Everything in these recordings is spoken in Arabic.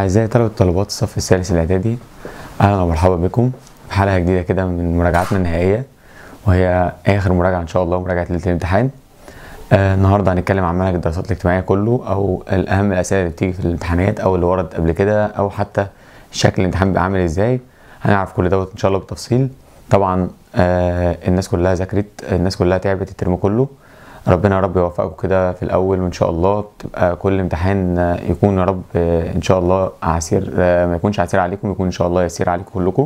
أعزائي طلبة طلبات الصف الثالث الإعدادي أهلا ومرحبا بكم في حلقة جديدة كده من مراجعتنا النهائية وهي آخر مراجعة إن شاء الله مراجعة ليلة الامتحان آه النهاردة هنتكلم عن منهج الدراسات الاجتماعية كله أو الأهم الأسئلة اللي بتيجي في الامتحانات أو اللي ورد قبل كده أو حتى شكل الامتحان بيبقى عامل إزاي هنعرف كل دوت إن شاء الله بالتفصيل طبعا آه الناس كلها ذاكرت الناس كلها تعبت الترم كله ربنا يا رب يوفقكم كده في الاول وان شاء الله تبقى كل امتحان يكون يا رب ان شاء الله عسير ما يكونش عسير عليكم يكون ان شاء الله يسير عليكم كلكم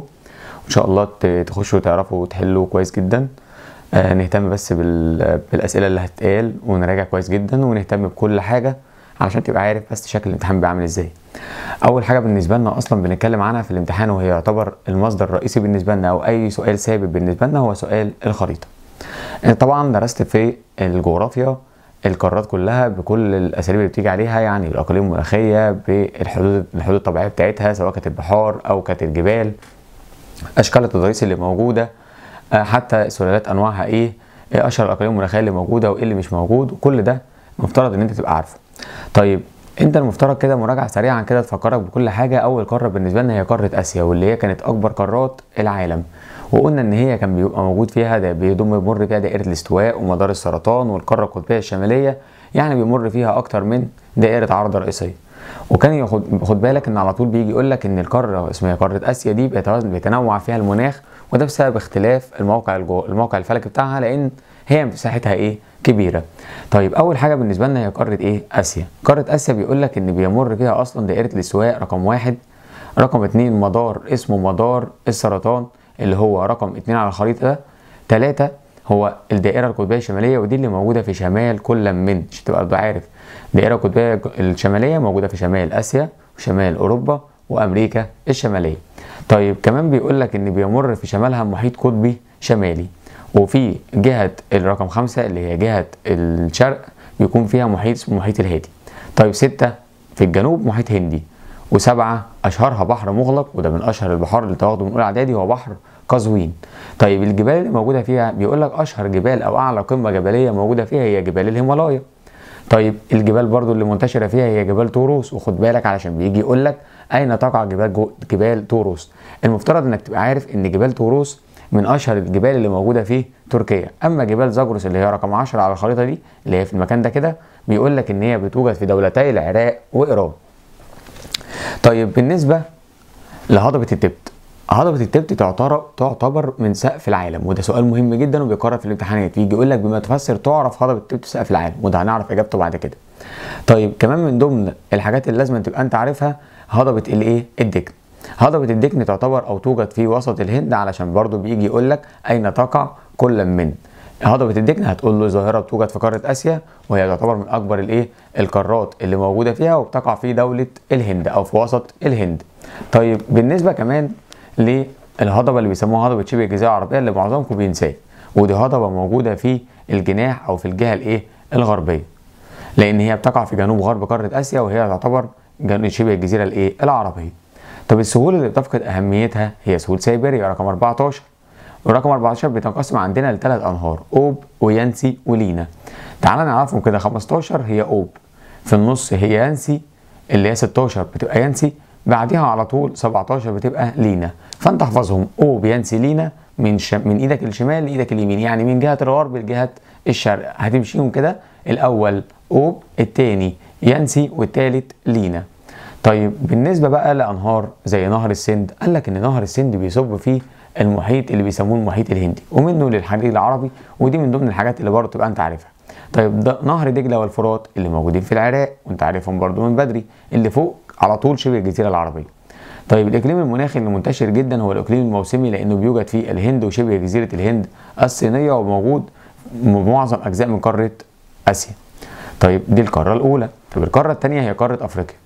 وان شاء الله تخشوا تعرفوا وتحلوا كويس جدا آه، نهتم بس بالاسئله اللي هتتقال ونراجع كويس جدا ونهتم بكل حاجه عشان تبقى عارف بس شكل الامتحان بيعمل ازاي اول حاجه بالنسبه لنا اصلا بنتكلم عنها في الامتحان وهي يعتبر المصدر الرئيسي بالنسبه لنا او اي سؤال ثابت بالنسبه لنا هو سؤال الخريطه آه، طبعا درست في الجغرافيا القارات كلها بكل الاساليب اللي بتيجي عليها يعني الاقاليم المناخيه بالحدود الحدود الطبيعيه بتاعتها سواء كانت البحار او كانت الجبال اشكال التضاريس اللي موجوده آه، حتى السلالات انواعها ايه ايه اشهر الاقاليم المناخيه اللي موجوده وايه اللي مش موجود وكل ده مفترض ان انت تبقى عارفه طيب انت المفترض كده مراجعه سريعا كده تفكرك بكل حاجه اول قاره بالنسبه لنا هي قاره اسيا واللي هي كانت اكبر قارات العالم وقلنا ان هي كان بيبقى موجود فيها ده بيضم بيمر فيها دائره الاستواء ومدار السرطان والقاره القطبيه الشماليه يعني بيمر فيها اكتر من دائره عرض رئيسيه وكان ياخد خد بالك ان على طول بيجي يقول لك ان القاره اسمها قاره اسيا دي بيتنوع فيها المناخ وده بسبب اختلاف الموقع الجو... الموقع الفلكي بتاعها لان هي مساحتها ايه كبيره طيب اول حاجه بالنسبه لنا هي قاره ايه اسيا قاره اسيا بيقول لك ان بيمر فيها اصلا دائره الاستواء رقم واحد رقم اتنين مدار اسمه مدار السرطان اللي هو رقم 2 على الخريطه ده 3 هو الدائره القطبيه الشماليه ودي اللي موجوده في شمال كل من عشان تبقى عارف الدائره القطبيه الشماليه موجوده في شمال اسيا وشمال اوروبا وامريكا الشماليه طيب كمان بيقول لك ان بيمر في شمالها محيط قطبي شمالي وفي جهه الرقم خمسة اللي هي جهه الشرق بيكون فيها محيط اسمه محيط الهادي طيب ستة في الجنوب محيط هندي وسبعة أشهرها بحر مغلق وده من أشهر البحار اللي تاخده من أولى إعدادي هو بحر قزوين. طيب الجبال اللي موجودة فيها بيقول لك أشهر جبال أو أعلى قمة جبلية موجودة فيها هي جبال الهيمالايا. طيب الجبال برضو اللي منتشرة فيها هي جبال توروس وخد بالك علشان بيجي يقول لك أين تقع جبال جو جبال توروس. المفترض إنك تبقى عارف إن جبال توروس من أشهر الجبال اللي موجودة في تركيا، أما جبال زاجروس اللي هي رقم 10 على الخريطة دي اللي هي في المكان ده كده بيقول لك إن هي بتوجد في دولتي العراق وإيران. طيب بالنسبه لهضبه التبت هضبه التبت تعتبر تعتبر من سقف العالم وده سؤال مهم جدا وبيكرر في الامتحانات يجي يقول لك بما تفسر تعرف هضبه التبت سقف العالم وده هنعرف اجابته بعد كده طيب كمان من ضمن الحاجات اللي لازم تبقى انت عارفها هضبه الايه الدكن هضبه الدكن تعتبر او توجد في وسط الهند علشان برضو بيجي يقول لك اين تقع كل من هضبة الدكنة هتقول له ظاهرة بتوجد في قارة آسيا وهي تعتبر من أكبر الإيه القارات اللي موجودة فيها وبتقع في دولة الهند أو في وسط الهند. طيب بالنسبة كمان للهضبة اللي بيسموها هضبة شبه الجزيرة العربية اللي معظمكم بينساها ودي هضبة موجودة في الجناح أو في الجهة الإيه الغربية. لأن هي بتقع في جنوب غرب قارة آسيا وهي تعتبر جنوب شبه الجزيرة الإيه العربية. طب السهول اللي بتفقد أهميتها هي سهول سيبيريا رقم 14 ورقم 14 بيتقسم عندنا لثلاث انهار اوب ويانسي ولينا تعالى نعرفهم كده 15 هي اوب في النص هي يانسي اللي هي 16 بتبقى يانسي بعدها على طول 17 بتبقى لينا فانت احفظهم اوب يانسي لينا من شم... من ايدك الشمال لايدك اليمين يعني من جهه الغرب لجهه الشرق هتمشيهم كده الاول اوب الثاني يانسي والثالث لينا طيب بالنسبه بقى لانهار زي نهر السند قال لك ان نهر السند بيصب فيه المحيط اللي بيسموه المحيط الهندي ومنه للحديد العربي ودي من ضمن الحاجات اللي برضه تبقى انت عارفها طيب ده نهر دجله والفرات اللي موجودين في العراق وانت عارفهم برضه من بدري اللي فوق على طول شبه الجزيره العربيه طيب الاقليم المناخي اللي منتشر جدا هو الاقليم الموسمي لانه بيوجد في الهند وشبه جزيره الهند الصينيه وموجود معظم اجزاء من قاره اسيا طيب دي القاره الاولى طب القاره الثانيه هي قاره افريقيا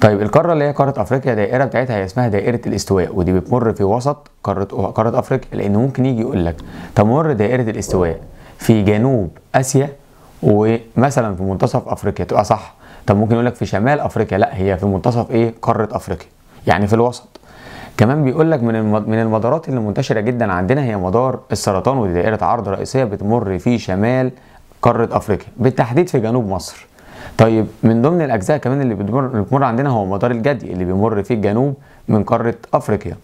طيب القاره اللي هي قاره افريقيا دائره بتاعتها هي اسمها دائره الاستواء ودي بتمر في وسط قاره قاره افريقيا لان ممكن يجي يقول لك تمر دائره الاستواء في جنوب اسيا ومثلا في منتصف افريقيا تبقى صح طب ممكن يقول لك في شمال افريقيا لا هي في منتصف ايه قاره افريقيا يعني في الوسط كمان بيقول لك من من المدارات اللي منتشره جدا عندنا هي مدار السرطان ودي دائره عرض رئيسيه بتمر في شمال قاره افريقيا بالتحديد في جنوب مصر طيب من ضمن الاجزاء كمان اللي بتمر اللي بتمر عندنا هو مدار الجدي اللي بيمر فيه الجنوب من قاره افريقيا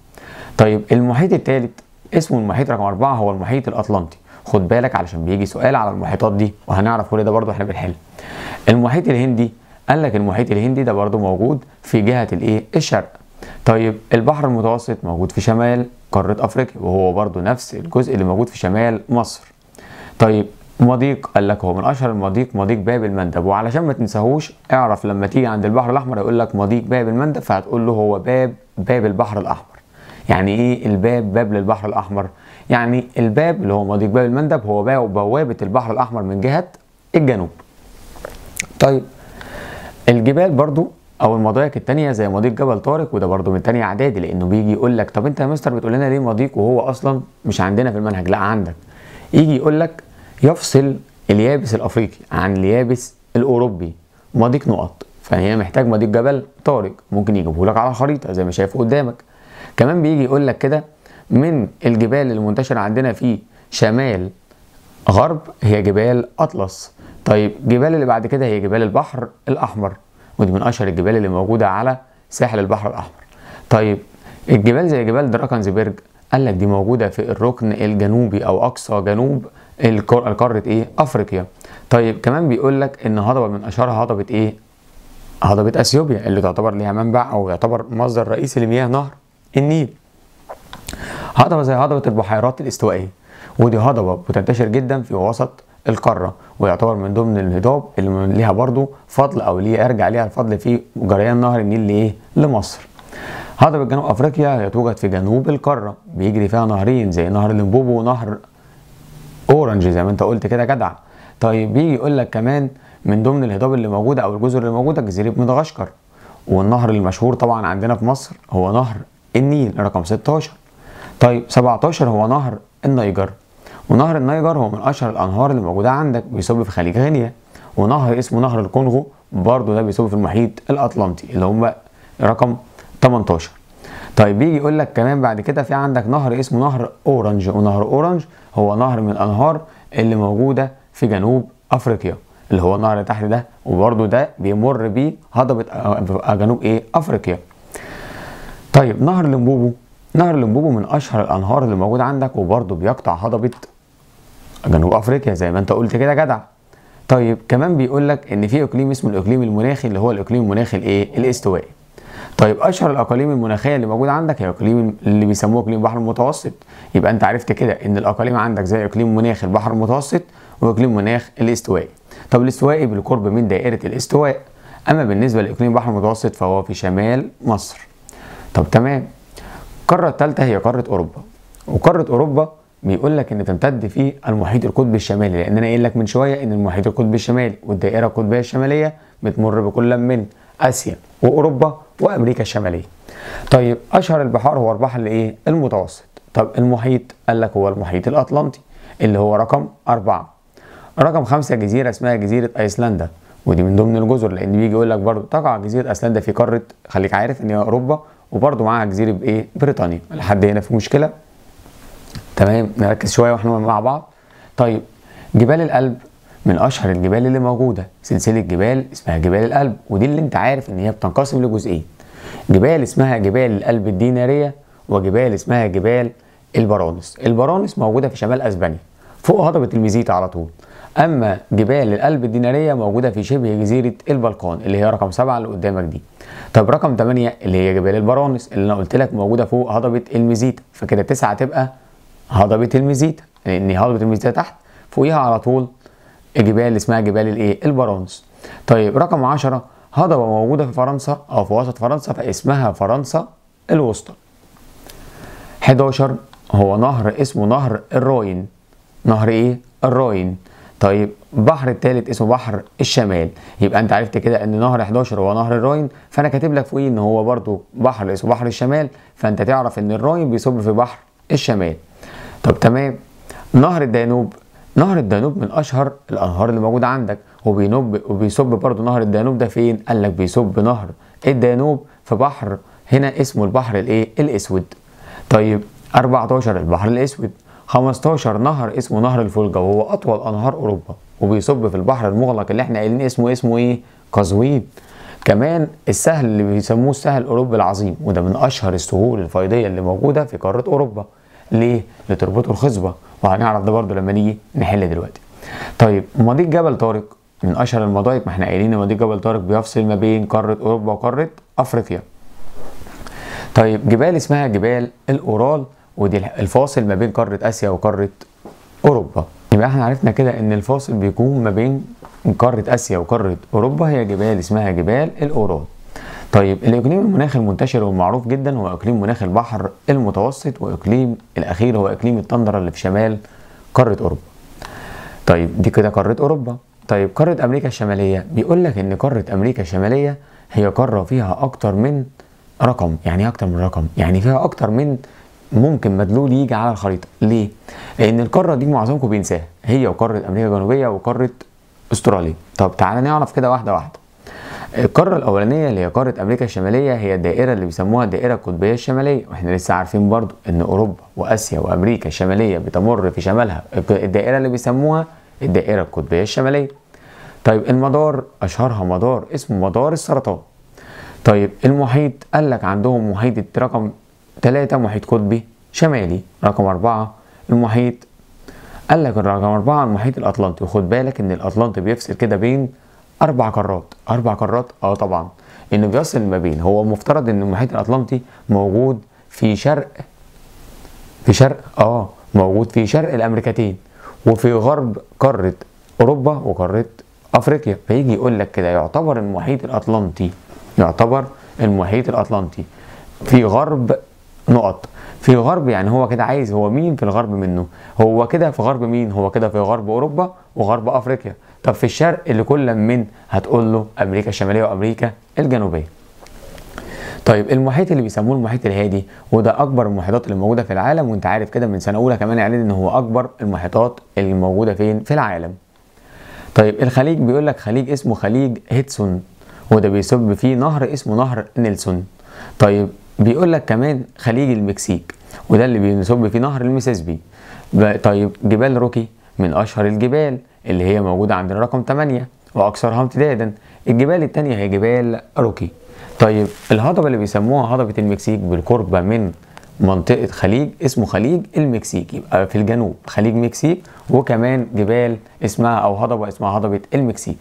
طيب المحيط الثالث اسمه المحيط رقم أربعة هو المحيط الأطلنطي خد بالك علشان بيجي سؤال على المحيطات دي وهنعرف كل ده برضه احنا بنحل المحيط الهندي قال لك المحيط الهندي ده برضه موجود في جهة الايه الشرق طيب البحر المتوسط موجود في شمال قارة أفريقيا وهو برضه نفس الجزء اللي موجود في شمال مصر طيب مضيق قال لك هو من اشهر المضيق مضيق باب المندب وعلشان ما تنساهوش اعرف لما تيجي عند البحر الاحمر يقول لك مضيق باب المندب فهتقول له هو باب باب البحر الاحمر يعني ايه الباب باب للبحر الاحمر يعني الباب اللي هو مضيق باب المندب هو بوابه البحر الاحمر من جهه الجنوب طيب الجبال برضو او المضايق التانية زي مضيق جبل طارق وده برضو من تانية اعدادي لانه بيجي يقول لك طب انت يا مستر بتقول لنا ليه مضيق وهو اصلا مش عندنا في المنهج لا عندك يجي يقول لك يفصل اليابس الافريقي عن اليابس الاوروبي مضيق نقط فهي محتاج مضيق جبل طارق ممكن يجيبه لك على الخريطه زي ما شايف قدامك كمان بيجي يقول لك كده من الجبال المنتشره عندنا في شمال غرب هي جبال اطلس طيب جبال اللي بعد كده هي جبال البحر الاحمر ودي من اشهر الجبال اللي موجوده على ساحل البحر الاحمر طيب الجبال زي جبال دراكنزبرج قال لك دي موجوده في الركن الجنوبي او اقصى جنوب قاره ايه افريقيا طيب كمان بيقول لك ان هضبه من اشهرها هضبه ايه هضبه اثيوبيا اللي تعتبر ليها منبع او يعتبر مصدر رئيسي لمياه نهر النيل هضبه زي هضبه البحيرات الاستوائيه ودي هضبه بتنتشر جدا في وسط القاره ويعتبر من ضمن الهضاب اللي ليها برضو فضل او ليها ارجع ليها الفضل في جريان نهر النيل لايه لمصر هضبة جنوب افريقيا هي توجد في جنوب القارة بيجري فيها نهرين زي نهر الليمبوبو ونهر اورنج زي ما انت قلت كده جدع طيب بيجي يقول لك كمان من ضمن الهضاب اللي موجوده او الجزر اللي موجوده جزيره مدغشقر والنهر المشهور طبعا عندنا في مصر هو نهر النيل رقم 16 طيب 17 هو نهر النيجر ونهر النيجر هو من اشهر الانهار اللي موجوده عندك بيصب في خليج غينيا ونهر اسمه نهر الكونغو برضه ده بيصب في المحيط الاطلنطي اللي هم رقم 18 طيب بيجي يقول لك كمان بعد كده في عندك نهر اسمه نهر اورنج ونهر اورنج هو نهر من الانهار اللي موجوده في جنوب افريقيا اللي هو النهر تحت ده وبرده ده بيمر بيه هضبه جنوب ايه افريقيا طيب نهر لمبوبو نهر لمبوبو من اشهر الانهار اللي موجوده عندك وبرده بيقطع هضبه جنوب افريقيا زي ما انت قلت كده جدع طيب كمان بيقول لك ان في اقليم اسمه الاقليم المناخي اللي هو الاقليم المناخي الايه الاستوائي طيب اشهر الاقاليم المناخيه اللي موجوده عندك هي اقليم اللي بيسموه اقليم البحر المتوسط يبقى انت عرفت كده ان الاقاليم عندك زي اقليم مناخ البحر المتوسط واقليم مناخ الاستوائي طب الاستوائي بالقرب من دائره الاستواء اما بالنسبه لاقليم البحر المتوسط فهو في شمال مصر طب تمام القاره الثالثه هي قاره اوروبا وقاره اوروبا بيقول لك ان تمتد في المحيط القطبي الشمالي لان انا قايل لك من شويه ان المحيط القطبي الشمالي والدائره القطبيه الشماليه بتمر بكل من آسيا وأوروبا وأمريكا الشمالية طيب أشهر البحار هو البحر الإيه؟ المتوسط طب المحيط قال لك هو المحيط الأطلنطي اللي هو رقم أربعة رقم خمسة جزيرة اسمها جزيرة أيسلندا ودي من ضمن الجزر لان بيجي يقول لك برضه تقع جزيره ايسلندا في قاره خليك عارف ان هي اوروبا وبرضه معاها جزيره بايه بريطانيا لحد هنا في مشكله تمام نركز شويه واحنا مع بعض طيب جبال الألب من اشهر الجبال اللي موجوده سلسله جبال اسمها جبال القلب ودي اللي انت عارف ان هي بتنقسم لجزئين جبال اسمها جبال القلب الديناريه وجبال اسمها جبال البرانس البرانس موجوده في شمال اسبانيا فوق هضبه الميزيتا على طول اما جبال القلب الديناريه موجوده في شبه جزيره البلقان اللي هي رقم سبعه اللي قدامك دي طب رقم ثمانيه اللي هي جبال البرانس اللي انا قلت لك موجوده فوق هضبه الميزيتا فكده تسعه تبقى هضبه الميزيتا لان هضبه الميزيتا تحت فوقيها على طول الجبال اسمها جبال الايه البرانز طيب رقم 10 هضبة موجودة في فرنسا أو في وسط فرنسا فاسمها فرنسا الوسطى 11 هو نهر اسمه نهر الراين نهر ايه الراين طيب بحر الثالث اسمه بحر الشمال يبقى انت عرفت كده ان نهر 11 هو نهر الراين فانا كاتب لك فوقيه ان هو برضو بحر اسمه بحر الشمال فانت تعرف ان الراين بيصب في بحر الشمال طب تمام نهر الدانوب نهر الدانوب من اشهر الانهار اللي موجوده عندك وبينب وبيصب برضه نهر الدانوب ده فين قال لك بيصب نهر الدانوب في بحر هنا اسمه البحر الايه الاسود طيب 14 البحر الاسود 15 نهر اسمه نهر الفولجا وهو اطول انهار اوروبا وبيصب في البحر المغلق اللي احنا قايلين اسمه اسمه ايه قزوين كمان السهل اللي بيسموه السهل الاوروبي العظيم وده من اشهر السهول الفيضيه اللي موجوده في قاره اوروبا ليه؟ لتربطه الخصبه وهنعرف ده برضه لما نيجي نحل دلوقتي. طيب مضيق جبل طارق من اشهر المضايق ما احنا قايلين ان مضيق جبل طارق بيفصل ما بين قاره اوروبا وقاره افريقيا. طيب جبال اسمها جبال الاورال ودي الفاصل ما بين قاره اسيا وقاره اوروبا. يبقى احنا عرفنا كده ان الفاصل بيكون ما بين قاره اسيا وقاره اوروبا هي جبال اسمها جبال الاورال. طيب الاقليم المناخي المنتشر والمعروف جدا هو اقليم مناخ البحر المتوسط واقليم الاخير هو اقليم التندرة اللي في شمال قاره اوروبا طيب دي كده قاره اوروبا طيب قاره امريكا الشماليه بيقول لك ان قاره امريكا الشماليه هي قاره فيها اكتر من رقم يعني ايه اكتر من رقم يعني فيها اكتر من ممكن مدلول يجي على الخريطه ليه لان القاره دي معظمكم بينساها هي وقاره امريكا الجنوبيه وقاره استراليا طب تعالى نعرف كده واحده واحده القارة الأولانية اللي هي قارة أمريكا الشمالية هي الدائرة اللي بيسموها الدائرة القطبية الشمالية واحنا لسه عارفين برضو إن أوروبا وآسيا وأمريكا الشمالية بتمر في شمالها الدائرة اللي بيسموها الدائرة القطبية الشمالية طيب المدار أشهرها مدار اسمه مدار السرطان طيب المحيط قال لك عندهم محيط رقم ثلاثة محيط قطبي شمالي رقم أربعة المحيط قال لك رقم أربعة المحيط الأطلنطي وخد بالك إن الأطلنطي بيفصل كده بين أربع قارات اربع قارات اه طبعا انه بيصل ما بين هو مفترض ان المحيط الاطلنطي موجود في شرق في شرق اه موجود في شرق الامريكتين وفي غرب قاره اوروبا وقاره افريقيا فيجي يقول لك كده يعتبر المحيط الاطلنطي يعتبر المحيط الاطلنطي في غرب نقط في غرب يعني هو كده عايز هو مين في الغرب منه هو كده في غرب مين هو كده في غرب اوروبا وغرب افريقيا طب في الشرق اللي كل من هتقول له امريكا الشماليه وامريكا الجنوبيه طيب المحيط اللي بيسموه المحيط الهادي وده اكبر المحيطات اللي موجوده في العالم وانت عارف كده من سنه اولى كمان اعلن ان هو اكبر المحيطات اللي موجوده فين في العالم طيب الخليج بيقول لك خليج اسمه خليج هيتسون وده بيصب فيه نهر اسمه نهر نيلسون طيب بيقول لك كمان خليج المكسيك وده اللي بيصب فيه نهر المسيسبي طيب جبال روكي من اشهر الجبال اللي هي موجودة عندنا رقم 8 وأكثرها امتدادا الجبال التانية هي جبال روكي طيب الهضبة اللي بيسموها هضبة المكسيك بالقرب من منطقة خليج اسمه خليج المكسيك يبقى في الجنوب خليج مكسيك وكمان جبال اسمها أو هضبة اسمها هضبة المكسيك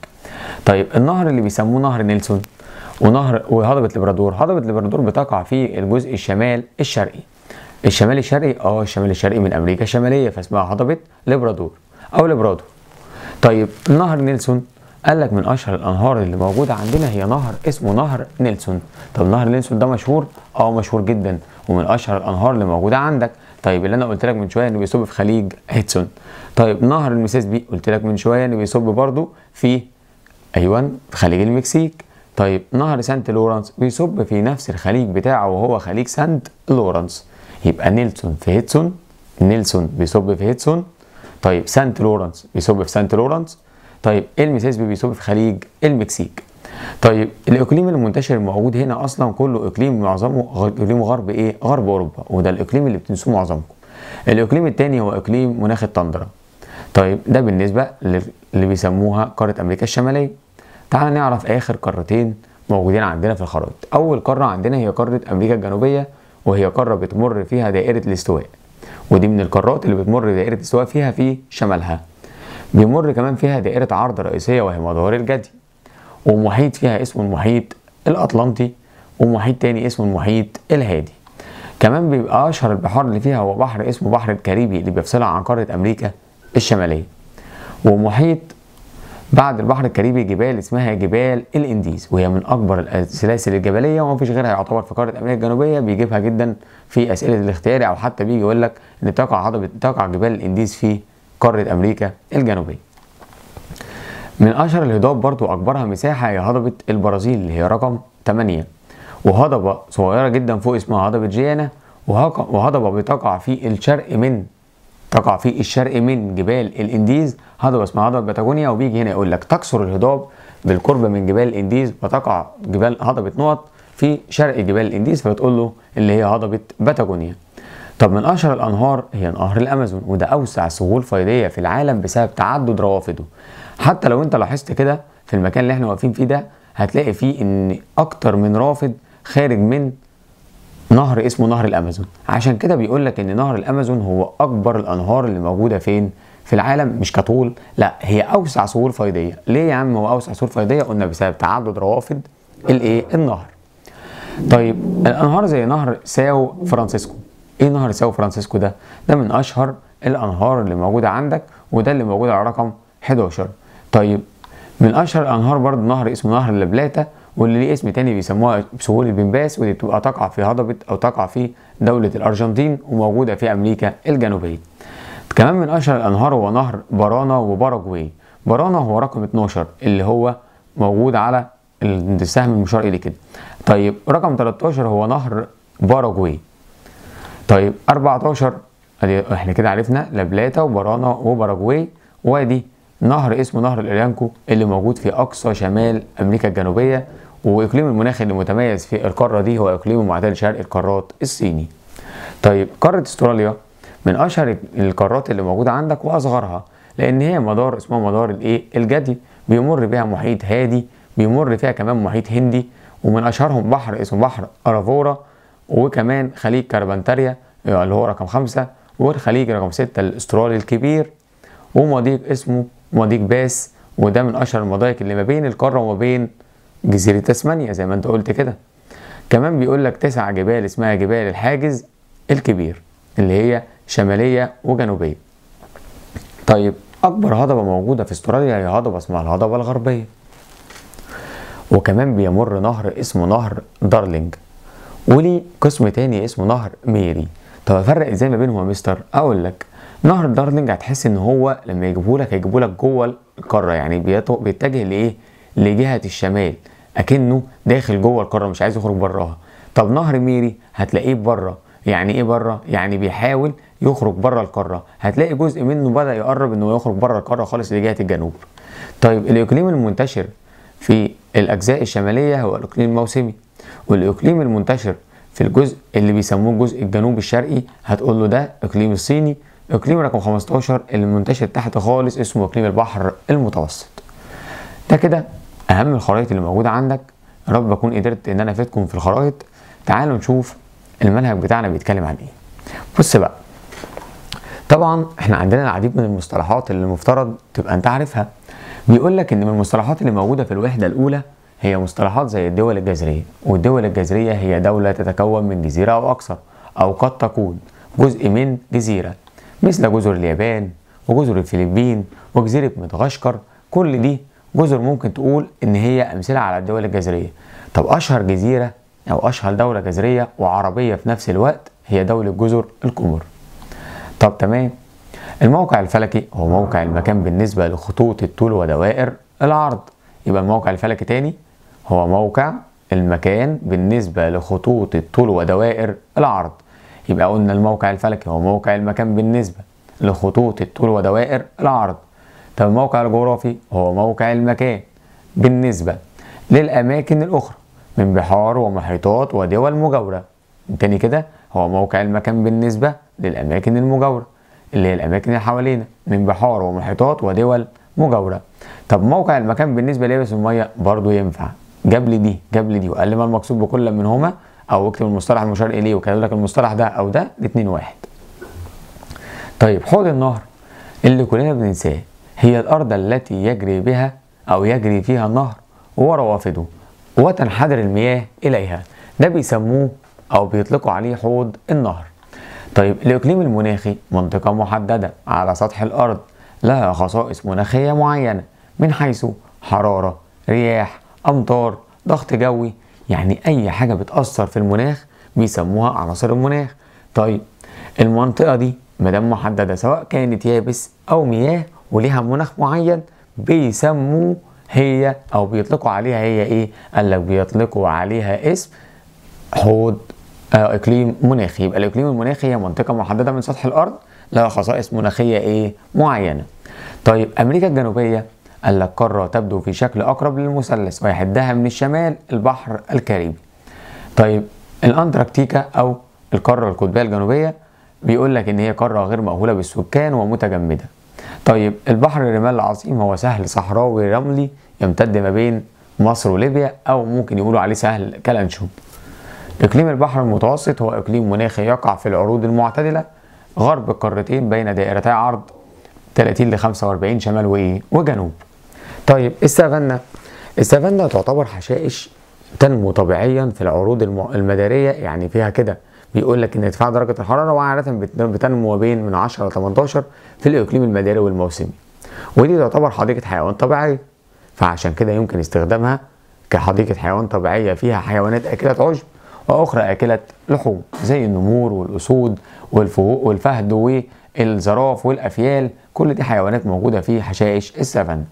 طيب النهر اللي بيسموه نهر نيلسون ونهر وهضبة البرادور هضبة البرادور بتقع في الجزء الشمال الشرقي الشمال الشرقي اه الشمال الشرقي من أمريكا الشمالية فاسمها هضبة لبرادور أو لبرادور طيب نهر نيلسون قال لك من اشهر الانهار اللي موجوده عندنا هي نهر اسمه نهر نيلسون طب نهر نيلسون ده مشهور اه مشهور جدا ومن اشهر الانهار اللي موجوده عندك طيب اللي انا قلت لك من شويه انه بيصب في خليج هيدسون طيب نهر المسيسبي قلت لك من شويه انه بيصب برضه في ايوه في خليج المكسيك طيب نهر سانت لورانس بيصب في نفس الخليج بتاعه وهو خليج سانت لورانس يبقى نيلسون في هيدسون نيلسون بيصب في هيدسون طيب سانت لورنس بيصب في سانت لورنس طيب إيه المسيسبي بيصب في خليج المكسيك طيب الاقليم المنتشر الموجود هنا اصلا كله اقليم معظمه اقليم غرب ايه غرب اوروبا وده الاقليم اللي بتنسوه معظمكم الاقليم الثاني هو اقليم مناخ التندرا طيب ده بالنسبه اللي بيسموها قاره امريكا الشماليه تعال نعرف اخر قارتين موجودين عندنا في الخرائط اول قاره عندنا هي قاره امريكا الجنوبيه وهي قاره بتمر فيها دائره الاستواء ودي من القارات اللي بتمر دائرة استواء فيها في شمالها بيمر كمان فيها دائرة عرض رئيسية وهي مدار الجدي ومحيط فيها اسمه المحيط الأطلنطي ومحيط تاني اسمه المحيط الهادي كمان بيبقى أشهر البحار اللي فيها هو بحر اسمه بحر الكاريبي اللي بيفصلها عن قارة أمريكا الشمالية ومحيط بعد البحر الكاريبي جبال اسمها جبال الانديز وهي من اكبر السلاسل الجبليه وما فيش غيرها يعتبر في قاره امريكا الجنوبيه بيجيبها جدا في اسئله الاختياري او حتى بيجي يقول لك ان تقع هضبه تقع جبال الانديز في قاره امريكا الجنوبيه من اشهر الهضاب برضو واكبرها مساحه هي هضبه البرازيل اللي هي رقم 8 وهضبه صغيره جدا فوق اسمها هضبه جيانا وهضبه بتقع في الشرق من تقع في الشرق من جبال الانديز هضبة اسمها هضبة باتاجونيا وبيجي هنا يقول لك تكثر الهضاب بالقرب من جبال الانديز وتقع جبال هضبة نقط في شرق جبال الانديز فبتقول له اللي هي هضبة باتاجونيا طب من اشهر الانهار هي نهر الامازون وده اوسع سهول فيضيه في العالم بسبب تعدد روافده حتى لو انت لاحظت كده في المكان اللي احنا واقفين فيه ده هتلاقي فيه ان اكتر من رافد خارج من نهر اسمه نهر الامازون عشان كده بيقول لك ان نهر الامازون هو اكبر الانهار اللي موجوده فين في العالم مش كطول لا هي اوسع سهول فيضيه ليه يا عم هو اوسع سهول فيضيه قلنا بسبب تعدد روافد الايه النهر طيب الانهار زي نهر ساو فرانسيسكو ايه نهر ساو فرانسيسكو ده ده من اشهر الانهار اللي موجوده عندك وده اللي موجود على رقم 11 طيب من اشهر الانهار برضه نهر اسمه نهر لبلاتا واللي ليه اسم تاني بيسموها سهول البنباس واللي بتبقى تقع في هضبة أو تقع في دولة الأرجنتين وموجودة في أمريكا الجنوبية. كمان من أشهر الأنهار هو نهر برانا وباراجواي. برانا هو رقم 12 اللي هو موجود على السهم المشار إليه كده. طيب رقم 13 هو نهر باراجواي. طيب 14 ادي احنا كده عرفنا لابلاتا وبرانا وباراجواي وادي نهر اسمه نهر الاريانكو اللي موجود في اقصى شمال امريكا الجنوبيه واقليم المناخ اللي متميز في القاره دي هو اقليم معتدل شرق القارات الصيني طيب قاره استراليا من اشهر القارات اللي موجوده عندك واصغرها لان هي مدار اسمها مدار الايه الجدي بيمر بيها محيط هادي بيمر فيها كمان محيط هندي ومن اشهرهم بحر اسمه بحر ارافورا وكمان خليج كربنتاريا اللي هو رقم خمسة والخليج رقم ستة الاسترالي الكبير ومضيق اسمه مضيق باس وده من اشهر المضايق اللي ما بين القاره وما بين جزيرة تسمانيا زي ما انت قلت كده كمان بيقول لك تسع جبال اسمها جبال الحاجز الكبير اللي هي شمالية وجنوبية طيب أكبر هضبة موجودة في استراليا هي هضبة اسمها الهضبة الغربية وكمان بيمر نهر اسمه نهر دارلينج وليه قسم تاني اسمه نهر ميري طب افرق ازاي ما بينهم يا مستر اقول لك نهر دارلينج هتحس ان هو لما يجيبهولك هيجيبهولك جوه القاره يعني بيتجه لايه لجهه الشمال اكنه داخل جوه القاره مش عايز يخرج براها طب نهر ميري هتلاقيه بره يعني ايه بره يعني بيحاول يخرج بره القاره هتلاقي جزء منه بدا يقرب انه يخرج بره القاره خالص لجهه الجنوب طيب الاقليم المنتشر في الاجزاء الشماليه هو الاقليم الموسمي والاقليم المنتشر في الجزء اللي بيسموه الجزء الجنوب الشرقي هتقول له ده اقليم الصيني اقليم رقم 15 اللي منتشر تحت خالص اسمه اقليم البحر المتوسط ده كده اهم الخرائط اللي موجوده عندك يا رب اكون قدرت ان انا افيدكم في الخرائط تعالوا نشوف المنهج بتاعنا بيتكلم عن ايه بص بقى طبعا احنا عندنا العديد من المصطلحات اللي المفترض تبقى انت عارفها بيقول لك ان من المصطلحات اللي موجوده في الوحده الاولى هي مصطلحات زي الدول الجزريه والدول الجزريه هي دوله تتكون من جزيره او اكثر او قد تكون جزء من جزيره مثل جزر اليابان وجزر الفلبين وجزيره مدغشقر كل دي جزر ممكن تقول ان هي امثله على الدول الجزريه طب اشهر جزيره او اشهر دوله جزريه وعربيه في نفس الوقت هي دوله جزر القمر طب تمام الموقع الفلكي هو موقع المكان بالنسبه لخطوط الطول ودوائر العرض يبقى الموقع الفلكي تاني هو موقع المكان بالنسبه لخطوط الطول ودوائر العرض يبقى قلنا الموقع الفلكي هو موقع المكان بالنسبه لخطوط الطول ودوائر العرض طب الموقع الجغرافي هو موقع المكان بالنسبة للأماكن الأخرى من بحار ومحيطات ودول مجاورة تاني كده هو موقع المكان بالنسبة للأماكن المجاورة اللي هي الأماكن اللي حوالينا من بحار ومحيطات ودول مجاورة طب موقع المكان بالنسبة ليابس المية برضو ينفع جاب لي دي جاب لي دي وقال لي ما المقصود بكل منهما أو اكتب المصطلح المشار إليه وكتب لك المصطلح ده أو ده الاتنين واحد طيب حوض النهر اللي كلنا بننساه هي الأرض التي يجري بها أو يجري فيها النهر وروافده وتنحدر المياه إليها ده بيسموه أو بيطلقوا عليه حوض النهر طيب الإقليم المناخي منطقة محددة على سطح الأرض لها خصائص مناخية معينة من حيث حرارة رياح أمطار ضغط جوي يعني أي حاجة بتأثر في المناخ بيسموها عناصر المناخ طيب المنطقة دي مدام محددة سواء كانت يابس أو مياه وليها مناخ معين بيسموه هي او بيطلقوا عليها هي ايه؟ قال لك بيطلقوا عليها اسم حوض آه، اقليم مناخي يبقى الاقليم المناخي هي منطقه محدده من سطح الارض لها خصائص مناخيه ايه؟ معينه. طيب امريكا الجنوبيه قال لك قاره تبدو في شكل اقرب للمثلث ويحدها من الشمال البحر الكاريبي. طيب الانتاركتيكا او القاره القطبيه الجنوبيه بيقول لك ان هي قاره غير مأهوله بالسكان ومتجمده. طيب البحر الرمال العظيم هو سهل صحراوي رملي يمتد ما بين مصر وليبيا أو ممكن يقولوا عليه سهل كالأنشوب إقليم البحر المتوسط هو إقليم مناخي يقع في العروض المعتدلة غرب القارتين بين دائرتي عرض 30 ل 45 شمال وإيه وجنوب طيب السافانا السافانا تعتبر حشائش تنمو طبيعيا في العروض المدارية يعني فيها كده بيقول لك ان ارتفاع درجه الحراره وعاده بتنمو ما بين من 10 ل 18 في الاقليم المداري والموسمي ودي تعتبر حديقه حيوان طبيعيه فعشان كده يمكن استخدامها كحديقه حيوان طبيعيه فيها حيوانات اكله عشب واخرى اكله لحوم زي النمور والاسود والفهد والزراف والافيال كل دي حيوانات موجوده في حشائش السفن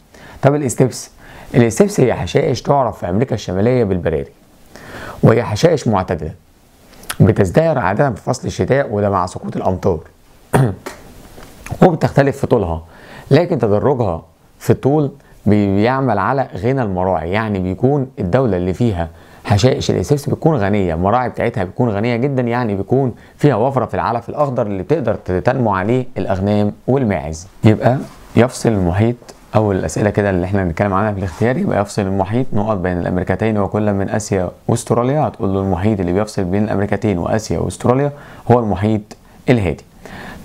طب الاستبس الاستبس هي حشائش تعرف في امريكا الشماليه بالبراري وهي حشائش معتدله بتزدهر عادة في فصل الشتاء وده مع سقوط الأمطار وبتختلف في طولها لكن تدرجها في الطول بيعمل على غنى المراعي يعني بيكون الدولة اللي فيها حشائش الاسفس بتكون غنيه المراعي بتاعتها بتكون غنيه جدا يعني بيكون فيها وفره في العلف الاخضر اللي بتقدر تنمو عليه الاغنام والماعز يبقى يفصل المحيط اول الاسئله كده اللي احنا بنتكلم عنها في الاختيار يبقى يفصل المحيط نقط بين الامريكتين وكل من اسيا واستراليا هتقول له المحيط اللي بيفصل بين الامريكتين واسيا واستراليا هو المحيط الهادي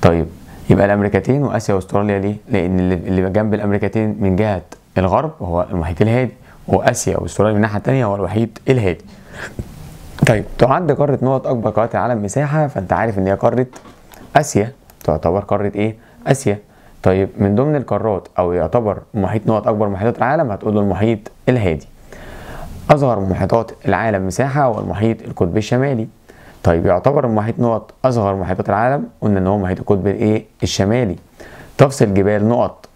طيب يبقى الامريكتين واسيا واستراليا ليه لان اللي جنب الامريكتين من جهه الغرب هو المحيط الهادي واسيا واستراليا من الناحيه الثانيه هو المحيط الهادي طيب تعد قاره نقط اكبر قارات العالم مساحه فانت عارف ان هي قاره اسيا تعتبر قاره ايه اسيا طيب من ضمن القارات او يعتبر محيط نقط اكبر محيطات العالم هتقول له المحيط الهادي اصغر محيطات العالم مساحه هو المحيط القطبي الشمالي طيب يعتبر المحيط نقط اصغر محيطات العالم قلنا ان هو محيط القطب الايه الشمالي تفصل جبال نقط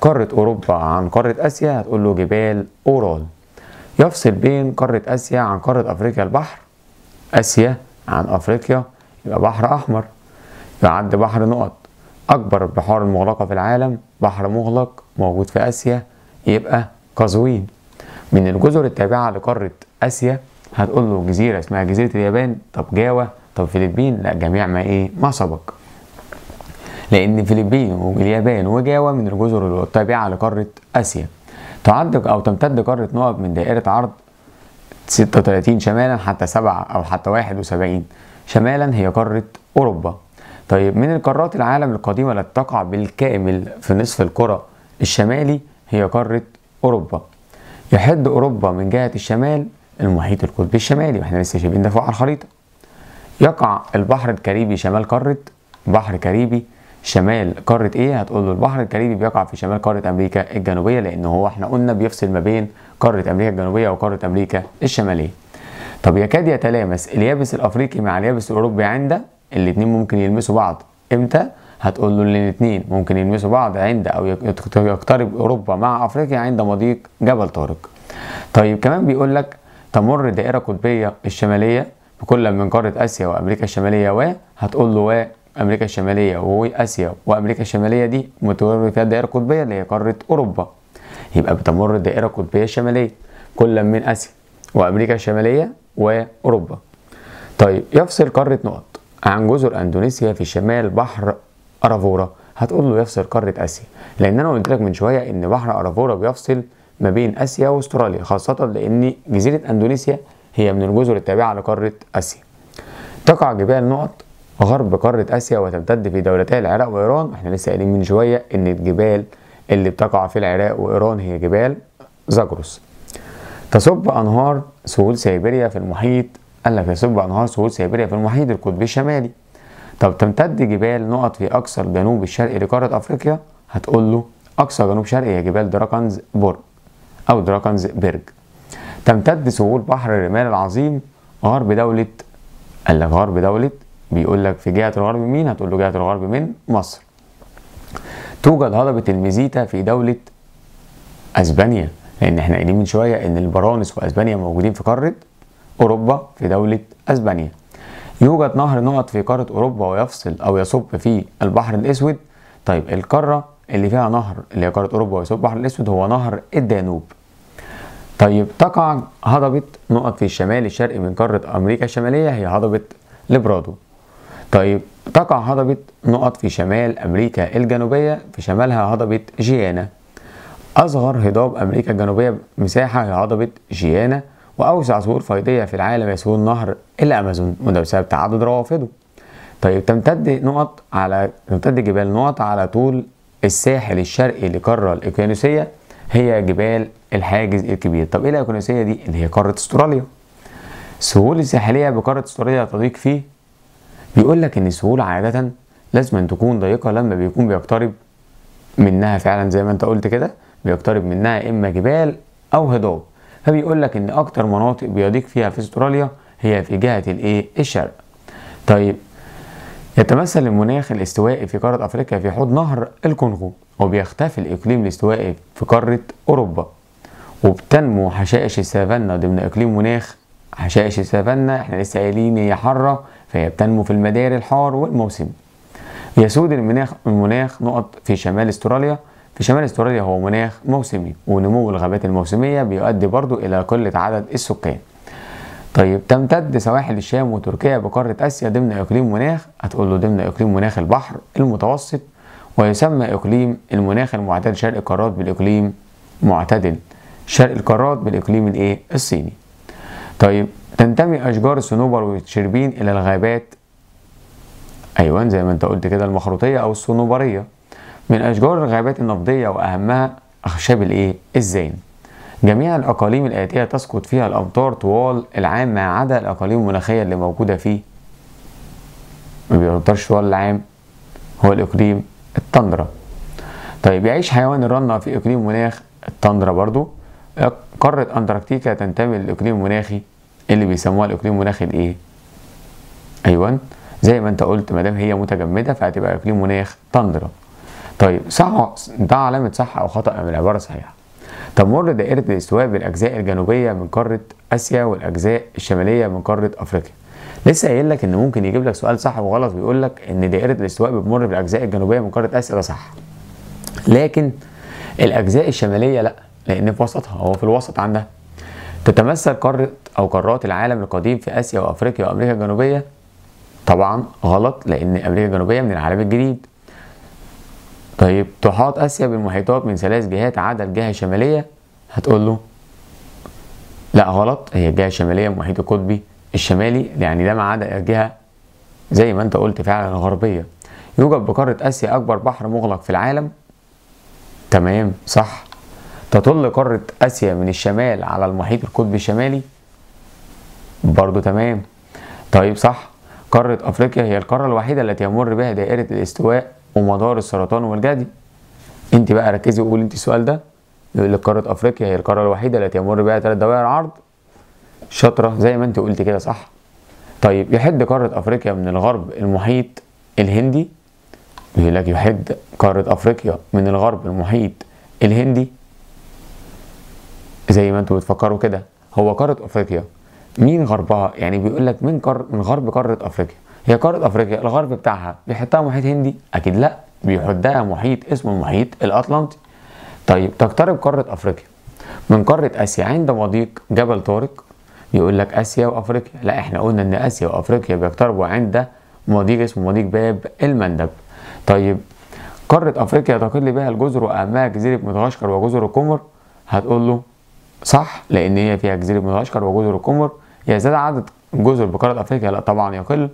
قاره اوروبا عن قاره اسيا هتقول له جبال اورال يفصل بين قاره اسيا عن قاره افريقيا البحر اسيا عن افريقيا يبقى بحر احمر يعد بحر نقط أكبر بحار مغلقة في العالم بحر مغلق موجود في آسيا يبقى قزوين من الجزر التابعة لقارة آسيا هتقول له جزيرة اسمها جزيرة اليابان طب جاوة طب فلبين لا جميع ما إيه ما سبق لأن فلبين واليابان وجاوة من الجزر التابعة لقارة آسيا تعد أو تمتد قارة نوب من دائرة عرض 36 شمالا حتى 7 أو حتى 71 شمالا هي قارة أوروبا طيب من القارات العالم القديمة التي تقع بالكامل في نصف الكرة الشمالي هي قارة أوروبا يحد أوروبا من جهة الشمال المحيط القطبي الشمالي واحنا لسه شايفين ده فوق على الخريطة يقع البحر الكاريبي شمال قارة بحر كاريبي شمال قارة ايه هتقول له البحر الكاريبي بيقع في شمال قارة امريكا الجنوبية لان هو احنا قلنا بيفصل ما بين قارة امريكا الجنوبية وقارة امريكا الشمالية طب يكاد يتلامس اليابس الافريقي مع اليابس الاوروبي عند الاتنين ممكن يلمسوا بعض امتى هتقول له ان الاتنين ممكن يلمسوا بعض عند او يقترب اوروبا مع افريقيا عند مضيق جبل طارق طيب كمان بيقول لك تمر الدائره القطبيه الشماليه بكل من قاره اسيا وامريكا الشماليه و هتقول له و امريكا الشماليه واسيا وامريكا الشماليه دي متورط فيها الدائره القطبيه اللي هي قاره اوروبا يبقى بتمر الدائره القطبيه الشماليه كل من اسيا وامريكا الشماليه واوروبا طيب يفصل قاره نقط عن جزر اندونيسيا في شمال بحر ارافورا هتقول له يفصل قاره اسيا لان انا قلت لك من شويه ان بحر ارافورا بيفصل ما بين اسيا واستراليا خاصه لان جزيره اندونيسيا هي من الجزر التابعه لقاره اسيا تقع جبال نقط غرب قاره اسيا وتمتد في دولتي العراق وايران احنا لسه قايلين من شويه ان الجبال اللي بتقع في العراق وايران هي جبال زاجروس تصب انهار سهول سيبيريا في المحيط قال لك سبع أنهار سهول سيبيريا في المحيط القطبي الشمالي طب تمتد جبال نقط في اكثر جنوب الشرقي لقارة أفريقيا هتقول له أقصى جنوب شرقي هي جبال دراكنز بورن أو دراكنز بيرج تمتد سهول بحر الرمال العظيم غرب دولة قال لك غرب دولة بيقول لك في جهة الغرب مين هتقول له جهة الغرب من مصر توجد هضبة الميزيتا في دولة أسبانيا لأن احنا قايلين من شوية إن البرانس وأسبانيا موجودين في قارة أوروبا في دولة أسبانيا يوجد نهر نقط في قارة أوروبا ويفصل أو يصب في البحر الأسود طيب القارة اللي فيها نهر اللي هي قارة أوروبا ويصب البحر الأسود هو نهر الدانوب طيب تقع هضبة نقط في الشمال الشرقي من قارة أمريكا الشمالية هي هضبة ليبرادو طيب تقع هضبة نقط في شمال أمريكا الجنوبية في شمالها هضبة جيانا أصغر هضاب أمريكا الجنوبية مساحة هي هضبة جيانا وأوسع صقور فيضية في العالم يسهل نهر الأمازون وده بسبب تعدد روافده طيب تمتد نقط على تمتد جبال نقط على طول الساحل الشرقي لقارة الإوكيانوسية هي جبال الحاجز الكبير طب إيه الإوكيانوسية دي اللي هي قارة أستراليا السهول الساحلية بقارة أستراليا تضيق فيه بيقول لك إن السهول عادة لازم أن تكون ضيقة لما بيكون بيقترب منها فعلا زي ما أنت قلت كده بيقترب منها إما جبال أو هضاب فبيقول لك ان اكتر مناطق بيضيق فيها في استراليا هي في جهه الايه الشرق طيب يتمثل المناخ الاستوائي في قارة أفريقيا في حوض نهر الكونغو وبيختفي الإقليم الاستوائي في قارة أوروبا وبتنمو حشائش السافانا ضمن إقليم مناخ حشائش السافانا احنا لسه قايلين هي حارة فهي بتنمو في المدار الحار والموسم يسود المناخ المناخ نقط في شمال استراليا في شمال استراليا هو مناخ موسمي ونمو الغابات الموسمية بيؤدي برضو إلى قلة عدد السكان طيب تمتد سواحل الشام وتركيا بقارة آسيا ضمن إقليم مناخ هتقول له ضمن إقليم مناخ البحر المتوسط ويسمى إقليم المناخ المعتدل شرق القارات بالإقليم معتدل شرق القارات بالإقليم الإيه الصيني طيب تنتمي أشجار الصنوبر والشربين إلى الغابات أيوة زي ما أنت قلت كده المخروطية أو الصنوبرية من أشجار الغابات النفطية وأهمها أخشاب الإيه؟ الزين. جميع الأقاليم الآتية تسقط فيها الأمطار طوال العام ما عدا الأقاليم المناخية اللي موجودة فيه ما بيمطرش طوال العام هو الإقليم التندرا. طيب يعيش حيوان الرنة في إقليم مناخ التندرا برضو قارة أنتاركتيكا تنتمي للإقليم المناخي اللي بيسموها الإقليم المناخي الإيه؟ أيوه زي ما أنت قلت ما دام هي متجمدة فهتبقى إقليم مناخ تندرة. طيب صح ده علامة صح أو خطأ من العبارة صحيحة طب مر دائرة الاستواء بالأجزاء الجنوبية من قارة آسيا والأجزاء الشمالية من قارة أفريقيا لسه قايل لك ان ممكن يجيب لك سؤال صح وغلط ويقول لك ان دائره الاستواء بتمر بالاجزاء الجنوبيه من قاره اسيا ده صح لكن الاجزاء الشماليه لا لان في وسطها هو في الوسط عندها تتمثل قاره او قارات العالم القديم في اسيا وافريقيا وامريكا الجنوبيه طبعا غلط لان امريكا الجنوبيه من العالم الجديد طيب تحاط اسيا بالمحيطات من ثلاث جهات عدا الجهه الشماليه هتقول له لا غلط هي الجهه الشماليه المحيط القطبي الشمالي يعني ده ما عدا الجهه زي ما انت قلت فعلا الغربيه يوجد بقاره اسيا اكبر بحر مغلق في العالم تمام صح تطل قاره اسيا من الشمال على المحيط القطبي الشمالي برضو تمام طيب صح قاره افريقيا هي القاره الوحيده التي يمر بها دائره الاستواء ومدار السرطان والجدي انت بقى ركزي وقولي انت السؤال ده يقول لك قاره افريقيا هي القاره الوحيده التي يمر بها ثلاث دوائر عرض شاطره زي ما انت قلت كده صح طيب يحد قاره افريقيا من الغرب المحيط الهندي يقول لك يحد قاره افريقيا من الغرب المحيط الهندي زي ما انتوا بتفكروا كده هو قاره افريقيا مين غربها يعني بيقول لك من قر من غرب قاره افريقيا هي قارة أفريقيا الغرب بتاعها بيحطها محيط هندي؟ أكيد لأ بيحدها محيط اسمه المحيط الأطلنطي طيب تقترب قارة أفريقيا من قارة آسيا عند مضيق جبل طارق يقول لك آسيا وأفريقيا لا إحنا قلنا إن آسيا وأفريقيا بيقتربوا عند مضيق اسمه مضيق باب المندب طيب قارة أفريقيا تقل بها الجزر وأهمها جزيرة مدغشقر وجزر القمر هتقول له صح لأن هي فيها جزيرة مدغشقر وجزر القمر يزداد عدد الجزر بقارة أفريقيا لا طبعا يقل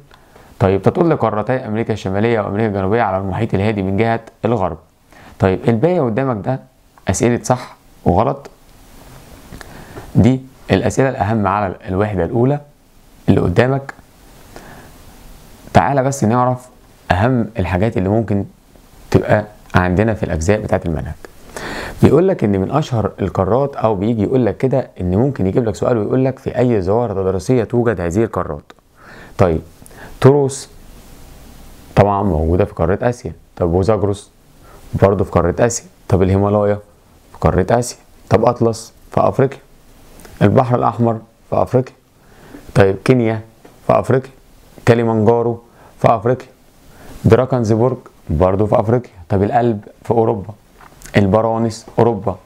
طيب تطل قارتي امريكا الشماليه وامريكا الجنوبيه على المحيط الهادي من جهه الغرب طيب الباقي قدامك ده اسئله صح وغلط دي الاسئله الاهم على الوحده الاولى اللي قدامك تعالى بس نعرف اهم الحاجات اللي ممكن تبقى عندنا في الاجزاء بتاعه المنهج بيقول لك ان من اشهر القارات او بيجي يقول لك كده ان ممكن يجيب لك سؤال ويقول لك في اي ظواهر دراسيه توجد هذه القارات طيب تروس طبعا موجودة في قارة آسيا طب وزاجروس برضه في قارة آسيا طب الهيمالايا في قارة آسيا طب أطلس في أفريقيا البحر الأحمر في أفريقيا طيب كينيا في أفريقيا كليمنجارو في أفريقيا دراكنزبورج برضه في أفريقيا طب القلب في أوروبا البرانس أوروبا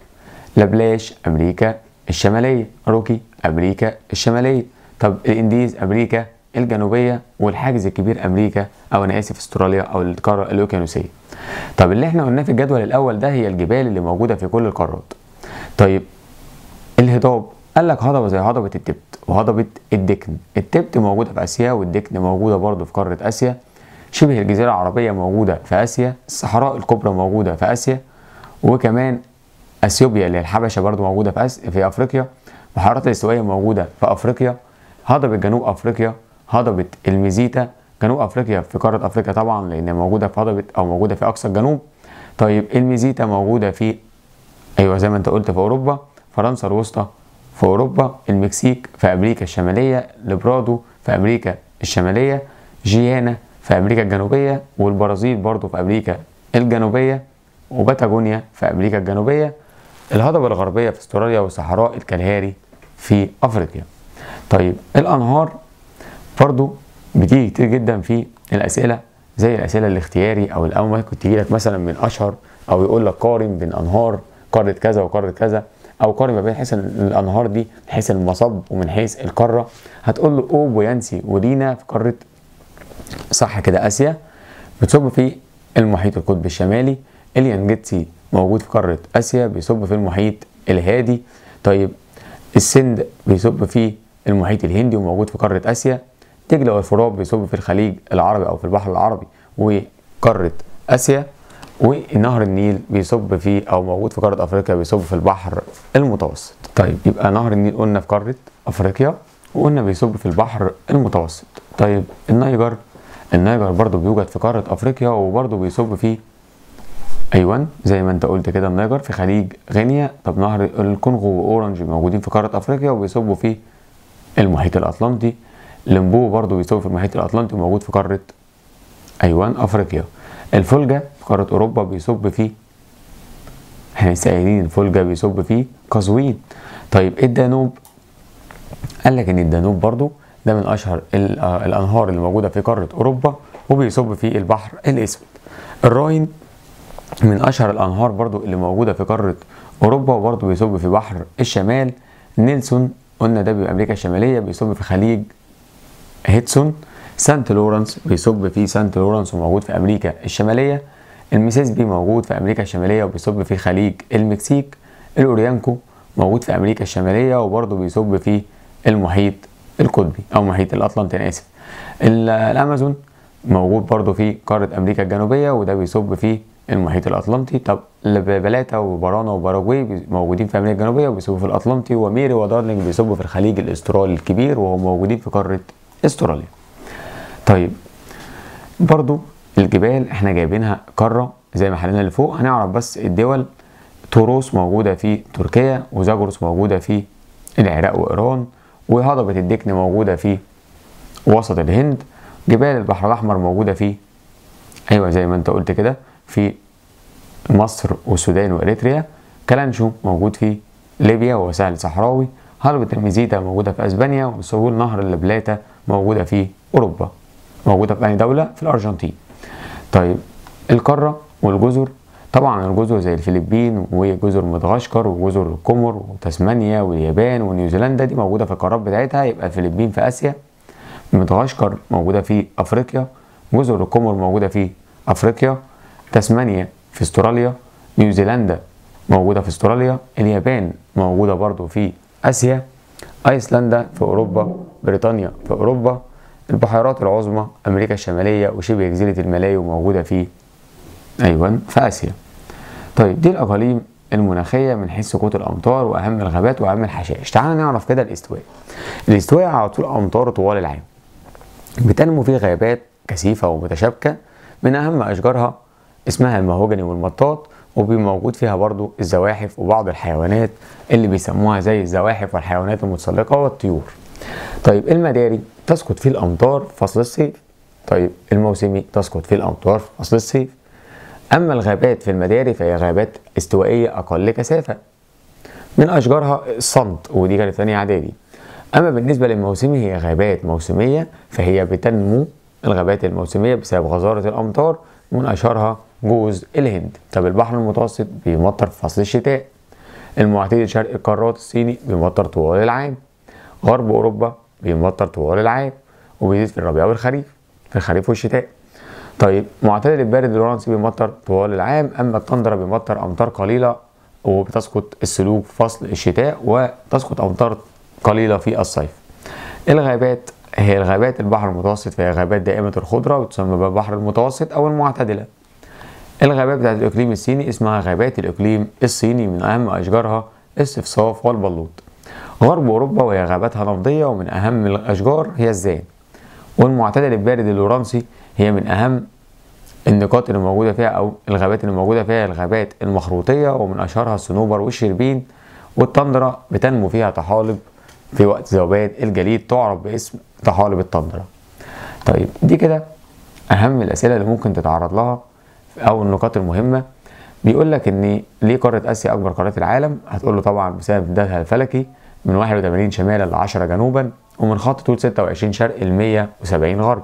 لابلاش أمريكا الشمالية روكي أمريكا الشمالية طب الإنديز أمريكا الجنوبيه والحاجز الكبير امريكا او انا اسف استراليا او القاره الاوكيانوسيه. طب اللي احنا قلناه في الجدول الاول ده هي الجبال اللي موجوده في كل القارات. طيب الهضاب قال لك هضبه زي هضبه التبت وهضبه الدكن، التبت موجوده في اسيا والدكن موجوده برضه في قاره اسيا. شبه الجزيره العربيه موجوده في اسيا، الصحراء الكبرى موجوده في اسيا وكمان اثيوبيا اللي الحبشه برضه موجوده في أس... في افريقيا، بحيرات الاستوائيه موجوده في افريقيا، هضبه جنوب افريقيا هضبه الميزيتا جنوب افريقيا في قاره افريقيا طبعا لان موجوده في هضبه او موجوده في اقصى الجنوب طيب الميزيتا موجوده في ايوه زي ما انت قلت في اوروبا فرنسا الوسطى في اوروبا المكسيك في امريكا الشماليه لبرادو في امريكا الشماليه جيانا في امريكا الجنوبيه والبرازيل برضو في امريكا الجنوبيه وباتاجونيا في امريكا الجنوبيه الهضبه الغربيه في استراليا وصحراء الكالهاري في افريقيا طيب الانهار برضو بتيجي كتير جدا في الاسئله زي الاسئله الاختياري او الاول ممكن تيجي لك مثلا من اشهر او يقول لك قارن بين انهار قاره كذا وقاره كذا او قارن ما بين حيث الانهار دي من حيث المصب ومن حيث القاره هتقول له اوب ويانسي ودينا في قاره صح كده اسيا بتصب في المحيط القطبي الشمالي اليانجتسي موجود في قاره اسيا بيصب في المحيط الهادي طيب السند بيصب في المحيط الهندي وموجود في قاره اسيا تجري غيفورات بيصب في الخليج العربي او في البحر العربي وقاره اسيا ونهر النيل بيصب في او موجود في قاره افريقيا بيصب في البحر المتوسط طيب يبقى نهر النيل قلنا في قاره افريقيا وقلنا بيصب في البحر المتوسط طيب النيجر النيجر برضو بيوجد في قاره افريقيا وبرضو بيصب في ايوان زي ما انت قلت كده النيجر في خليج غينيا طب نهر الكونغو واورنج موجودين في قاره افريقيا وبيصبوا في المحيط الاطلنطي لمبو برضو بيستوي في المحيط الأطلنطي وموجود في قارة أيوان أفريقيا الفولجا في قارة أوروبا بيصب فيه احنا سائلين قايلين الفولجا بيصب فيه قزوين طيب إيه الدانوب قال لك ان الدانوب برضو ده من اشهر آه، الانهار اللي موجوده في قاره اوروبا وبيصب فيه البحر الاسود الراين من اشهر الانهار برضو اللي موجوده في قاره اوروبا وبرضو بيصب في بحر الشمال نيلسون قلنا ده بيبقى امريكا الشماليه بيصب في خليج هيتسون سانت لورنس بيصب في سانت لورنس وموجود في امريكا الشماليه المسيسبي موجود في امريكا الشماليه وبيصب في خليج المكسيك الاوريانكو موجود في امريكا الشماليه وبرضه بيصب في المحيط القطبي او محيط الاطلنطي انا اسف الامازون موجود برضه في قاره امريكا الجنوبيه وده بيصب في المحيط الاطلنطي طب بلاتا وبرانا وباراجواي موجودين في امريكا الجنوبيه وبيصبوا في الاطلنطي وميري ودارلينج بيصبوا في الخليج الاسترالي الكبير وهم موجودين في قاره استراليا طيب برضو الجبال احنا جايبينها قارة زي ما حلينا اللي فوق هنعرف بس الدول توروس موجودة في تركيا وزاجروس موجودة في العراق وإيران وهضبة الدكن موجودة في وسط الهند جبال البحر الأحمر موجودة في أيوة زي ما أنت قلت كده في مصر والسودان وإريتريا كلانشو موجود في ليبيا وسهل صحراوي هضبة الميزيتا موجودة في أسبانيا وسهول نهر اللبلاتة موجودة في أوروبا موجودة في أي دولة في الأرجنتين طيب القارة والجزر طبعا الجزر زي الفلبين وجزر مدغشقر وجزر القمر وتسمانيا واليابان ونيوزيلندا دي موجودة في القارات بتاعتها يبقى الفلبين في آسيا مدغشقر موجودة في أفريقيا جزر القمر موجودة في أفريقيا تسمانيا في استراليا نيوزيلندا موجودة في استراليا اليابان موجودة برضو في آسيا أيسلندا في أوروبا بريطانيا في أوروبا البحيرات العظمى أمريكا الشمالية وشبه جزيرة الملايو موجودة في أيوة في آسيا طيب دي الأقاليم المناخية من حيث سقوط الأمطار وأهم الغابات وأهم الحشائش تعالى نعرف كده الاستواء الاستواء على طول أمطار طوال العام بتنمو فيه غابات كثيفة ومتشابكة من أهم أشجارها اسمها المهوجني والمطاط وبيموجود فيها برضو الزواحف وبعض الحيوانات اللي بيسموها زي الزواحف والحيوانات المتسلقة والطيور طيب المداري تسقط فيه الأمطار فصل الصيف طيب الموسمي تسقط فيه الأمطار في فصل الصيف أما الغابات في المداري فهي غابات استوائية أقل كثافة من أشجارها الصمت ودي كانت ثانية إعدادي أما بالنسبة للموسمي هي غابات موسمية فهي بتنمو الغابات الموسمية بسبب غزارة الأمطار من أشهرها جوز الهند طب البحر المتوسط بيمطر في فصل الشتاء المعتدل شرق القارات الصيني بيمطر طوال العام غرب اوروبا بيمطر طوال العام وبيزيد في الربيع والخريف في الخريف والشتاء طيب معتدل البارد الفرنسي بيمطر طوال العام اما التندرة بيمطر امطار قليله وبتسقط السلوك فصل الشتاء وتسقط امطار قليله في الصيف الغابات هي الغابات البحر المتوسط فهي غابات دائمة الخضرة وتسمى بالبحر المتوسط أو المعتدلة الغابات بتاعت الإقليم الصيني اسمها غابات الإقليم الصيني من أهم أشجارها الصفصاف والبلوط غرب أوروبا وهي غاباتها نفضية ومن أهم الأشجار هي الزان والمعتدل البارد اللورنسي هي من أهم النقاط اللي موجودة فيها أو الغابات اللي موجودة فيها الغابات المخروطية ومن أشهرها الصنوبر والشربين والطندرة بتنمو فيها طحالب في وقت ذوبان الجليد تعرف باسم طحالب الطندرة طيب دي كده أهم الأسئلة اللي ممكن تتعرض لها أو النقاط المهمة بيقول لك إن ليه قارة آسيا أكبر قارات العالم؟ هتقول له طبعا بسبب امتدادها الفلكي من 81 شمالا ل 10 جنوبا ومن خط طول 26 شرق ل 170 غرب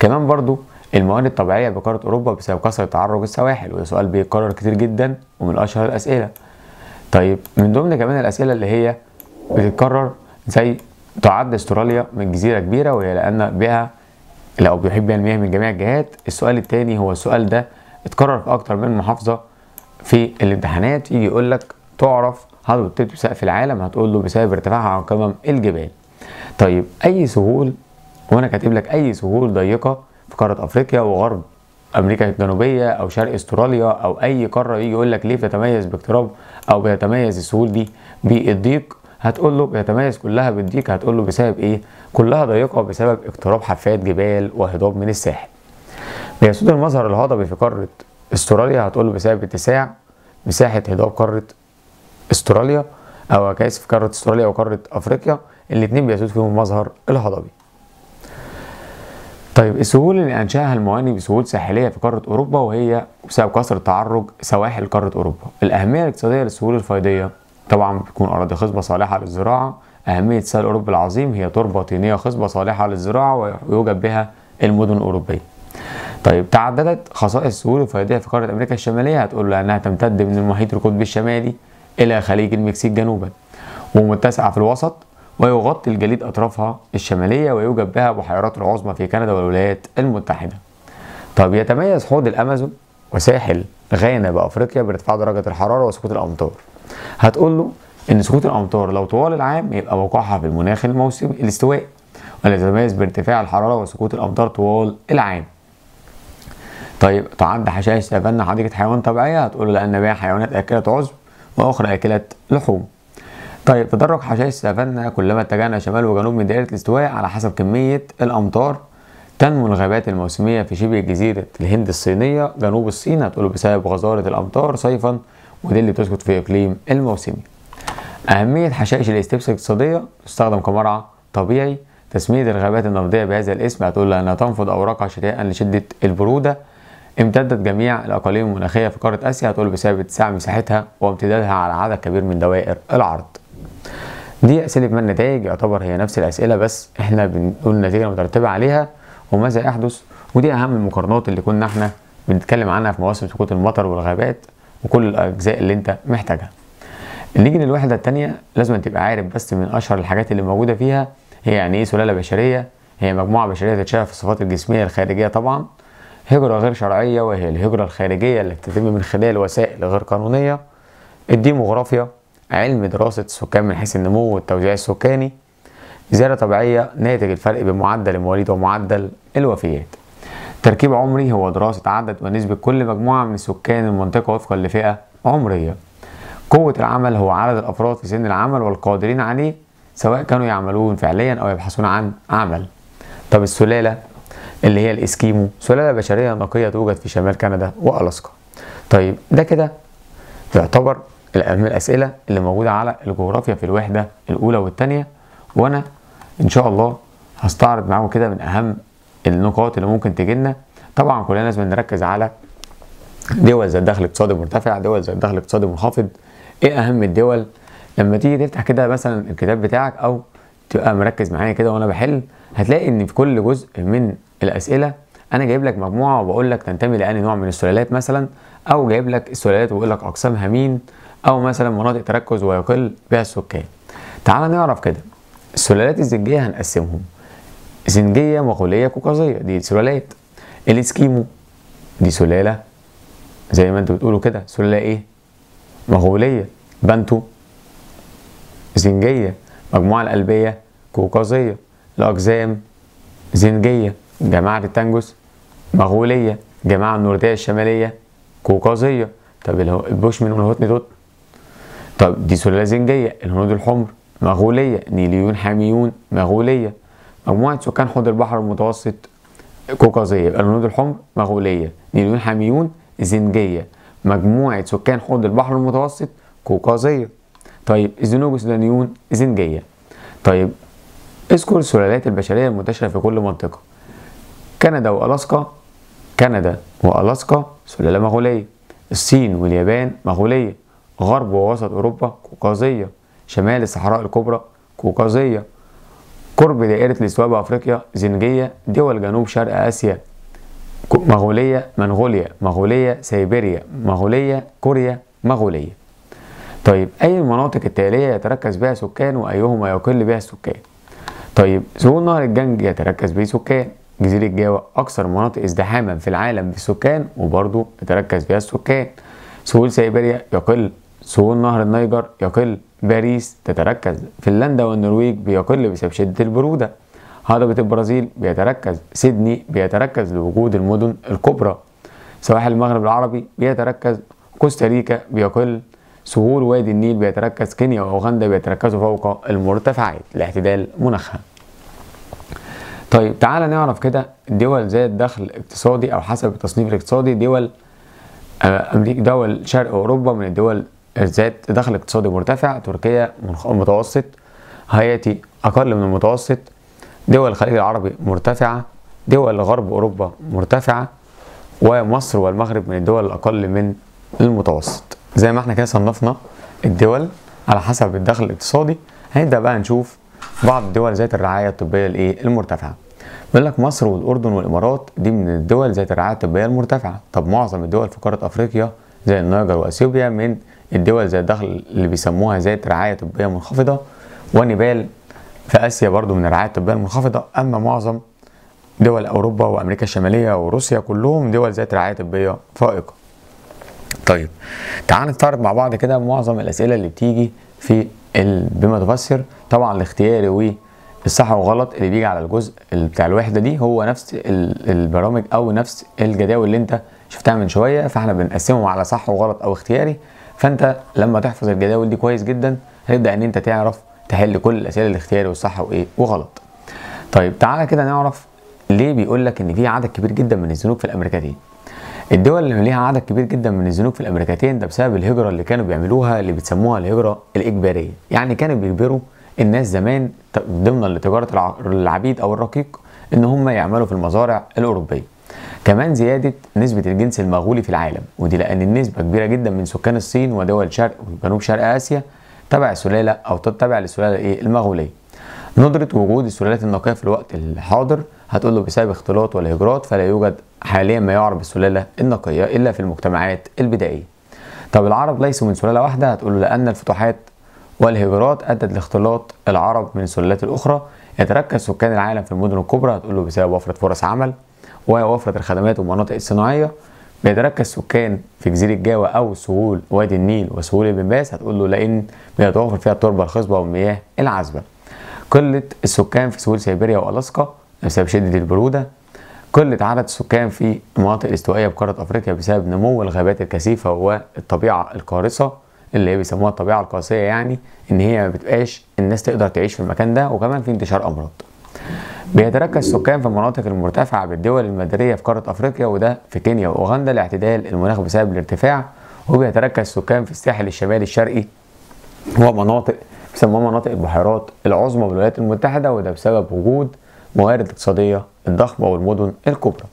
كمان برضو الموانئ الطبيعية بقارة أوروبا بسبب كثرة تعرج السواحل وده سؤال بيتكرر كتير جدا ومن أشهر الأسئلة طيب من ضمن كمان الأسئلة اللي هي بتتكرر زي تعد استراليا من جزيرة كبيرة وهي لأن بها لو بيحب يعني بها المياه من جميع الجهات السؤال الثاني هو السؤال ده اتكرر في أكتر من محافظة في الامتحانات يجي يقول لك تعرف تلت سقف العالم هتقول له بسبب ارتفاعها عن قمم الجبال طيب اي سهول وانا كاتب لك اي سهول ضيقه في قاره افريقيا وغرب امريكا الجنوبيه او شرق استراليا او اي قاره يجي يقول لك ليه بتتميز باقتراب او بيتميز السهول دي بالضيق هتقول له بيتميز كلها بالضيق هتقول له بسبب ايه كلها ضيقه بسبب اقتراب حافات جبال وهضاب من الساحل بيسود المظهر الهضبي في قاره استراليا هتقول له بسبب اتساع مساحه هضاب قاره استراليا او كاس في قاره استراليا وقاره افريقيا الاثنين بيسود فيهم المظهر الهضبي طيب السهول اللي انشاها المواني بسهول ساحليه في قاره اوروبا وهي بسبب كثر تعرج سواحل قاره اوروبا الاهميه الاقتصاديه للسهول الفيضيه طبعا بتكون اراضي خصبه صالحه للزراعه اهميه سهل اوروبا العظيم هي تربه طينيه خصبه صالحه للزراعه ويوجد بها المدن الاوروبيه طيب تعددت خصائص السهول الفيضيه في قاره امريكا الشماليه هتقول انها تمتد من المحيط القطبي الشمالي إلى خليج المكسيك جنوبا ومتسعة في الوسط ويغطي الجليد أطرافها الشمالية ويوجد بها بحيرات العظمى في كندا والولايات المتحدة طب يتميز حوض الأمازون وساحل غانا بأفريقيا بارتفاع درجة الحرارة وسقوط الأمطار هتقول له إن سقوط الأمطار لو طوال العام يبقى وقوعها في المناخ الموسمي الاستوائي ولا يتميز بارتفاع الحرارة وسقوط الأمطار طوال العام طيب تعد حشائش سافانا حديقة حيوان طبيعية هتقول له لأن بها حيوانات أكلت عظم وأخرى أكلات لحوم طيب تدرج حشائش السافانا كلما اتجهنا شمال وجنوب من دائرة الاستواء على حسب كمية الأمطار تنمو الغابات الموسمية في شبه جزيرة الهند الصينية جنوب الصين هتقولوا بسبب غزارة الأمطار صيفا ودي اللي بتسكت في إقليم الموسمي أهمية حشائش الاستبس الاقتصادية تستخدم كمرعى طبيعي تسمية الغابات النفطية بهذا الاسم هتقول لأنها تنفض أوراقها شتاء لشدة البرودة امتدت جميع الأقاليم المناخية في قارة آسيا هتقول بسبب اتساع مساحتها وامتدادها على عدد كبير من دوائر العرض. دي أسئلة من النتائج يعتبر هي نفس الأسئلة بس احنا بنقول النتيجة مترتبه عليها وماذا يحدث ودي أهم المقارنات اللي كنا احنا بنتكلم عنها في مواسم سقوط المطر والغابات وكل الأجزاء اللي أنت محتاجها. نيجي للوحدة الثانيه لازم تبقى عارف بس من أشهر الحاجات اللي موجودة فيها هي يعني إيه سلالة بشرية هي مجموعة بشرية تتشابه في الصفات الجسمية الخارجية طبعا هجرة غير شرعية وهي الهجرة الخارجية اللي بتتم من خلال وسائل غير قانونية الديموغرافيا علم دراسة السكان من حيث النمو والتوزيع السكاني زيادة طبيعية ناتج الفرق بين معدل المواليد ومعدل الوفيات تركيب عمري هو دراسة عدد ونسبة كل مجموعة من سكان المنطقة وفقا لفئة عمرية قوة العمل هو عدد الأفراد في سن العمل والقادرين عليه سواء كانوا يعملون فعليا أو يبحثون عن عمل طب السلالة اللي هي الإسكيمو سلالة بشرية نقية توجد في شمال كندا وألاسكا طيب ده كده يعتبر من الأسئلة اللي موجودة على الجغرافيا في الوحدة الأولى والثانية وأنا إن شاء الله هستعرض معاكم كده من أهم النقاط اللي ممكن تجينا طبعا كلنا لازم نركز على دول ذات دخل اقتصادي مرتفع دول ذات دخل اقتصادي منخفض ايه اهم الدول لما تيجي تفتح كده مثلا الكتاب بتاعك او تبقى مركز معايا كده وانا بحل هتلاقي ان في كل جزء من الاسئله انا جايب لك مجموعه وبقول لك تنتمي لاني نوع من السلالات مثلا او جايب لك السلالات وبقول لك اقسامها مين او مثلا مناطق تركز ويقل بها السكان تعال نعرف كده السلالات الزنجيه هنقسمهم زنجيه مغوليه كوكازيه دي سلالات الاسكيمو دي سلاله زي ما انتوا بتقولوا كده سلاله ايه مغوليه بانتو زنجيه مجموعه القلبيه كوكازيه الاقزام زنجيه جماعة التانجوس مغولية جماعة النوردية الشمالية كوكازية طب البوشمن والهوتن دوت طب دي سلالة زنجية الهنود الحمر مغولية نيليون حاميون مغولية مجموعة سكان حوض البحر المتوسط كوكازية يبقى الهنود الحمر مغولية نيليون حاميون زنجية مجموعة سكان حوض البحر المتوسط كوكازية طيب الزنوج السودانيون زنجية طيب اذكر السلالات البشرية المنتشرة في كل منطقة كندا والاسكا كندا والاسكا سلالة مغولية الصين واليابان مغولية غرب ووسط اوروبا قوقازية شمال الصحراء الكبرى قوقازية قرب دائرة الاستواء بافريقيا زنجية دول جنوب شرق اسيا مغولية منغوليا مغولية سيبيريا مغولية كوريا مغولية طيب أي المناطق التالية يتركز بها سكان وأيهما يقل بها السكان طيب سهول نهر الجنج يتركز به سكان جزيرة جاوة أكثر مناطق ازدحاما في العالم بالسكان وبرضه يتركز فيها السكان سهول سيبيريا يقل سهول نهر النيجر يقل باريس تتركز فنلندا والنرويج بيقل بسبب شدة البرودة هضبة البرازيل بيتركز سيدني بيتركز لوجود المدن الكبرى سواحل المغرب العربي بيتركز كوستاريكا بيقل سهول وادي النيل بيتركز كينيا وأوغندا بيتركزوا فوق المرتفعات لاعتدال مناخها طيب تعالى نعرف كده دول ذات دخل اقتصادي او حسب التصنيف الاقتصادي دول آه، امريكا دول شرق اوروبا من الدول ذات دخل اقتصادي مرتفع تركيا متوسط هايتي اقل من المتوسط دول الخليج العربي مرتفعه دول غرب اوروبا مرتفعه ومصر والمغرب من الدول الاقل من المتوسط زي ما احنا كده صنفنا الدول على حسب الدخل الاقتصادي هنبدا بقى نشوف بعض الدول ذات الرعايه الطبيه الايه المرتفعه بيقول لك مصر والاردن والامارات دي من الدول ذات الرعايه الطبيه المرتفعه طب معظم الدول في قاره افريقيا زي النيجر واثيوبيا من الدول ذات الدخل اللي بيسموها ذات رعايه طبيه منخفضه ونيبال في اسيا برضو من الرعايه الطبيه المنخفضه اما معظم دول اوروبا وامريكا الشماليه وروسيا كلهم دول ذات رعايه طبيه فائقه طيب تعال نستعرض مع بعض كده معظم الاسئله اللي بتيجي في بما تفسر طبعا الاختياري و الصح والغلط اللي بيجي على الجزء بتاع الوحده دي هو نفس البرامج او نفس الجداول اللي انت شفتها من شويه فاحنا بنقسمهم على صح وغلط او اختياري فانت لما تحفظ الجداول دي كويس جدا هتبدا ان انت تعرف تحل كل الاسئله الاختياري والصح وايه وغلط طيب تعالى كده نعرف ليه بيقول لك ان في عدد كبير جدا من الذنوب في الامريكتين الدول اللي ليها عدد كبير جدا من الذنوب في الامريكتين ده بسبب الهجره اللي كانوا بيعملوها اللي بتسموها الهجره الاجباريه يعني كانوا بيجبروا الناس زمان ضمن لتجاره العبيد او الرقيق ان هم يعملوا في المزارع الاوروبيه كمان زيادة نسبة الجنس المغولي في العالم ودي لأن النسبة كبيرة جدا من سكان الصين ودول شرق وجنوب شرق آسيا تبع سلالة أو تتبع للسلالة إيه؟ المغولية. ندرة وجود السلالات النقية في الوقت الحاضر هتقول له بسبب اختلاط والهجرات فلا يوجد حاليا ما يعرف بالسلالة النقية إلا في المجتمعات البدائية. طب العرب ليسوا من سلالة واحدة هتقول له لأن الفتوحات والهجرات أدت لاختلاط العرب من السلالات الأخرى يتركز سكان العالم في المدن الكبرى هتقول له بسبب وفرة فرص عمل ووفرة الخدمات والمناطق الصناعية بيتركز سكان في جزيرة جاوة أو سهول وادي النيل وسهول ابن باس هتقول له لأن بيتوفر فيها التربة الخصبة والمياه العذبة قلة السكان في سهول سيبيريا وألاسكا بسبب شدة البرودة قلة عدد السكان في المناطق الاستوائية بقارة أفريقيا بسبب نمو الغابات الكثيفة والطبيعة القارصة اللي هي بيسموها الطبيعه القاسيه يعني ان هي ما بتبقاش الناس تقدر تعيش في المكان ده وكمان في انتشار امراض. بيتركز سكان في المناطق المرتفعه بالدول المدرية في قاره افريقيا وده في كينيا واوغندا لاعتدال المناخ بسبب الارتفاع وبيتركز سكان في الساحل الشمالي الشرقي ومناطق بيسموها مناطق البحيرات العظمى بالولايات المتحده وده بسبب وجود موارد اقتصاديه الضخمه والمدن الكبرى.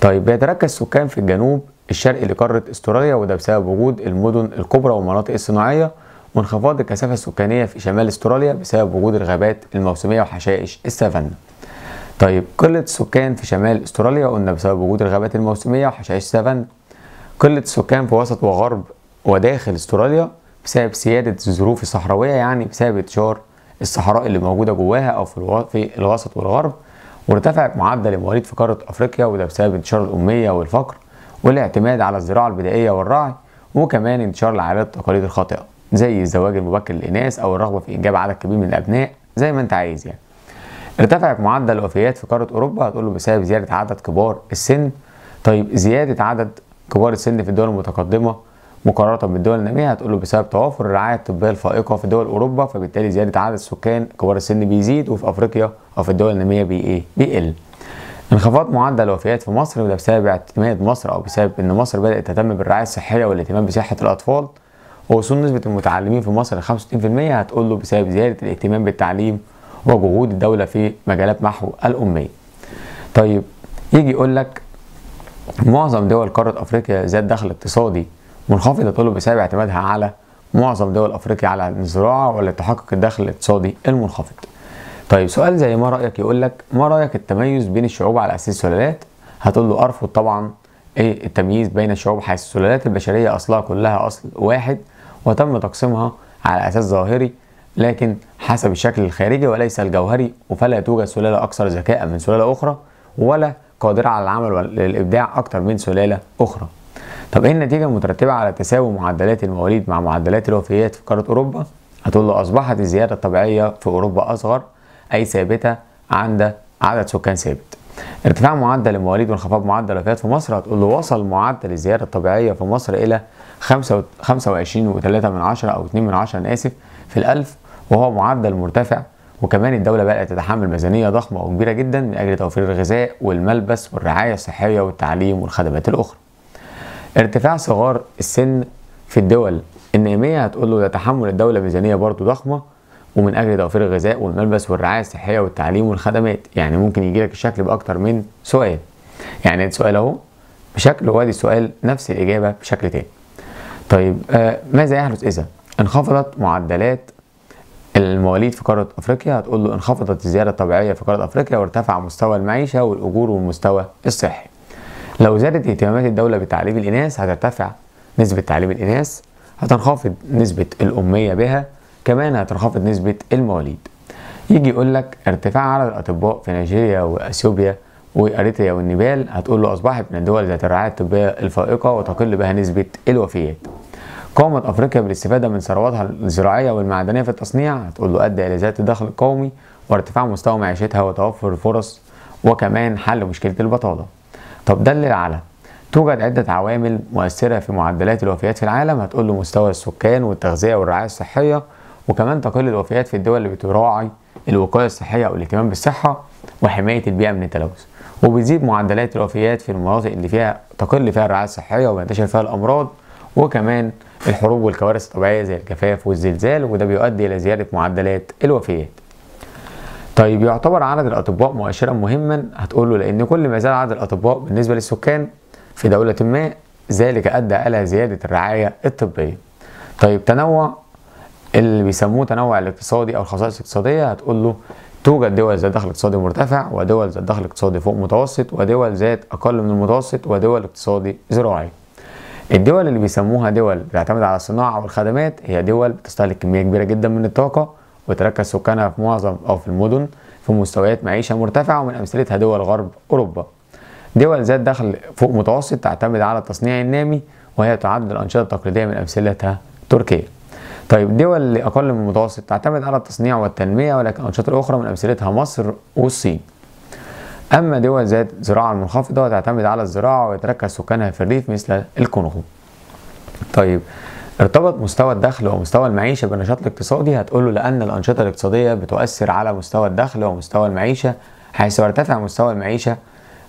طيب بيتركز سكان في الجنوب الشرقي لقارة استراليا وده بسبب وجود المدن الكبرى والمناطق الصناعية وانخفاض الكثافة السكانية في شمال استراليا بسبب وجود الغابات الموسمية وحشائش السافانا. طيب قلة السكان في شمال استراليا قلنا بسبب وجود الغابات الموسمية وحشائش السافانا. قلة السكان في وسط وغرب وداخل استراليا بسبب سيادة الظروف الصحراوية يعني بسبب انتشار الصحراء اللي موجودة جواها أو في الوسط والغرب وارتفع معدل المواليد في قارة أفريقيا وده بسبب انتشار الأمية والفقر والاعتماد على الزراعة البدائية والرعي وكمان انتشار العادات والتقاليد الخاطئة زي الزواج المبكر للإناث أو الرغبة في إنجاب عدد كبير من الأبناء زي ما أنت عايز يعني. ارتفعت معدل الوفيات في قارة أوروبا هتقول له بسبب زيادة عدد كبار السن طيب زيادة عدد كبار السن في الدول المتقدمة مقارنة بالدول النامية هتقول له بسبب توافر الرعاية الطبية الفائقة في دول أوروبا فبالتالي زيادة عدد سكان كبار السن بيزيد وفي أفريقيا أو في الدول النامية بي إيه؟ بيقل. انخفاض معدل الوفيات في مصر وده بسبب اعتماد مصر او بسبب ان مصر بدات تهتم بالرعايه الصحيه والاهتمام بصحه الاطفال ووصول نسبه المتعلمين في مصر ل 65% هتقول له بسبب زياده الاهتمام بالتعليم وجهود الدوله في مجالات محو الاميه. طيب يجي يقول لك معظم دول قاره افريقيا ذات دخل اقتصادي منخفض هتقول له بسبب اعتمادها على معظم دول افريقيا على الزراعه ولا تحقق الدخل الاقتصادي المنخفض. طيب سؤال زي ما رايك يقول لك ما رايك التميز بين الشعوب على اساس سلالات هتقول له ارفض طبعا ايه التمييز بين الشعوب حيث السلالات البشريه اصلها كلها اصل واحد وتم تقسيمها على اساس ظاهري لكن حسب الشكل الخارجي وليس الجوهري وفلا توجد سلاله اكثر ذكاء من سلاله اخرى ولا قادره على العمل والابداع اكثر من سلاله اخرى طب ايه النتيجه المترتبه على تساوي معدلات المواليد مع معدلات الوفيات في قاره اوروبا هتقول له اصبحت الزياده الطبيعيه في اوروبا اصغر أي ثابتة عند عدد سكان ثابت ارتفاع معدل المواليد وانخفاض معدل الوفيات في مصر هتقول له وصل معدل الزيادة الطبيعية في مصر إلى 25.3 من عشرة أو 2 من عشرة أنا آسف في الألف وهو معدل مرتفع وكمان الدولة بقت تتحمل ميزانية ضخمة وكبيرة جدا من أجل توفير الغذاء والملبس والرعاية الصحية والتعليم والخدمات الأخرى. ارتفاع صغار السن في الدول النامية هتقول له ده تحمل الدولة ميزانية برضه ضخمة ومن اجل توفير الغذاء والملبس والرعايه الصحيه والتعليم والخدمات يعني ممكن يجي لك الشكل باكتر من سؤال يعني سؤال اهو بشكل وادي السؤال نفس الاجابه بشكل تاني طيب آه ماذا يحدث اذا انخفضت معدلات المواليد في قاره افريقيا هتقول له انخفضت الزياده الطبيعيه في قاره افريقيا وارتفع مستوى المعيشه والاجور والمستوى الصحي لو زادت اهتمامات الدوله بتعليم الاناث هترتفع نسبه تعليم الاناث هتنخفض نسبه الاميه بها كمان هتنخفض نسبة المواليد يجي يقول لك ارتفاع عدد الأطباء في نيجيريا وأثيوبيا وأريتريا والنيبال هتقول له أصبحت من الدول ذات الرعاية الطبية الفائقة وتقل بها نسبة الوفيات قامت أفريقيا بالاستفادة من ثرواتها الزراعية والمعدنية في التصنيع هتقول له أدى إلى زيادة الدخل القومي وارتفاع مستوى معيشتها وتوفر الفرص وكمان حل مشكلة البطالة طب دلل على توجد عدة عوامل مؤثرة في معدلات الوفيات في العالم هتقول له مستوى السكان والتغذية والرعاية الصحية وكمان تقل الوفيات في الدول اللي بتراعي الوقايه الصحيه او الاهتمام بالصحه وحمايه البيئه من التلوث وبتزيد معدلات الوفيات في المناطق اللي فيها تقل فيها الرعايه الصحيه وبينتشر فيها الامراض وكمان الحروب والكوارث الطبيعيه زي الجفاف والزلزال وده بيؤدي الى زياده معدلات الوفيات طيب يعتبر عدد الاطباء مؤشرا مهما هتقول له لان كل ما زاد عدد الاطباء بالنسبه للسكان في دوله ما ذلك ادى الى زياده الرعايه الطبيه طيب تنوع اللي بيسموه تنوع الاقتصادي او الخصائص الاقتصاديه هتقول له توجد دول ذات دخل اقتصادي مرتفع ودول ذات دخل اقتصادي فوق متوسط ودول ذات اقل من المتوسط ودول اقتصادي زراعي الدول اللي بيسموها دول بتعتمد على الصناعه والخدمات هي دول بتستهلك كميه كبيره جدا من الطاقه وتركز سكانها في معظم او في المدن في مستويات معيشه مرتفعه ومن امثلتها دول غرب اوروبا دول ذات دخل فوق متوسط تعتمد على التصنيع النامي وهي تعد الانشطه التقليديه من امثلتها تركيا طيب دول أقل من المتوسط تعتمد على التصنيع والتنمية ولكن أنشطة أخرى من أمثلتها مصر والصين أما دول ذات زراعة منخفضة تعتمد على الزراعة ويتركز سكانها في الريف مثل الكونغو طيب ارتبط مستوى الدخل ومستوى المعيشة بالنشاط الاقتصادي هتقوله لأن الأنشطة الاقتصادية بتؤثر على مستوى الدخل ومستوى المعيشة حيث يرتفع مستوى المعيشة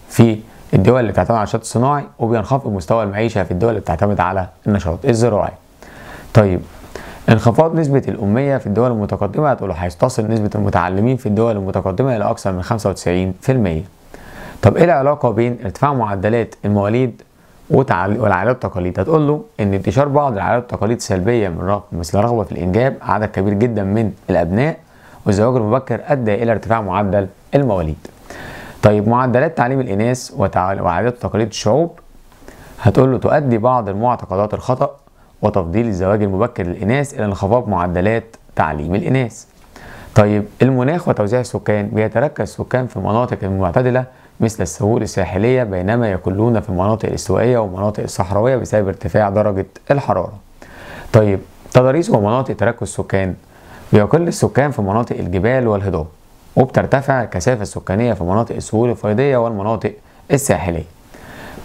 في الدول اللي بتعتمد على النشاط الصناعي وبينخفض مستوى المعيشة في الدول اللي بتعتمد على النشاط الزراعي. طيب انخفاض نسبة الأمية في الدول المتقدمة هتقولوا هيستصل نسبة المتعلمين في الدول المتقدمة إلى أكثر من 95% طب إيه العلاقة بين ارتفاع معدلات المواليد والعادات والتقاليد هتقول له ان انتشار بعض العادات والتقاليد سلبيه من رغم مثل رغبه في الانجاب عدد كبير جدا من الابناء والزواج المبكر ادى الى ارتفاع معدل المواليد. طيب معدلات تعليم الاناث وعادات وتقاليد الشعوب هتقول له تؤدي بعض المعتقدات الخطا وتفضيل الزواج المبكر للإناث إلى انخفاض معدلات تعليم الإناث طيب المناخ وتوزيع السكان بيتركز السكان في المناطق المعتدلة مثل السهول الساحلية بينما يقلون في المناطق الاستوائية والمناطق الصحراوية بسبب ارتفاع درجة الحرارة طيب تضاريس ومناطق تركز السكان بيقل السكان في مناطق الجبال والهضاب وبترتفع الكثافة السكانية في مناطق السهول الفيضية والمناطق الساحلية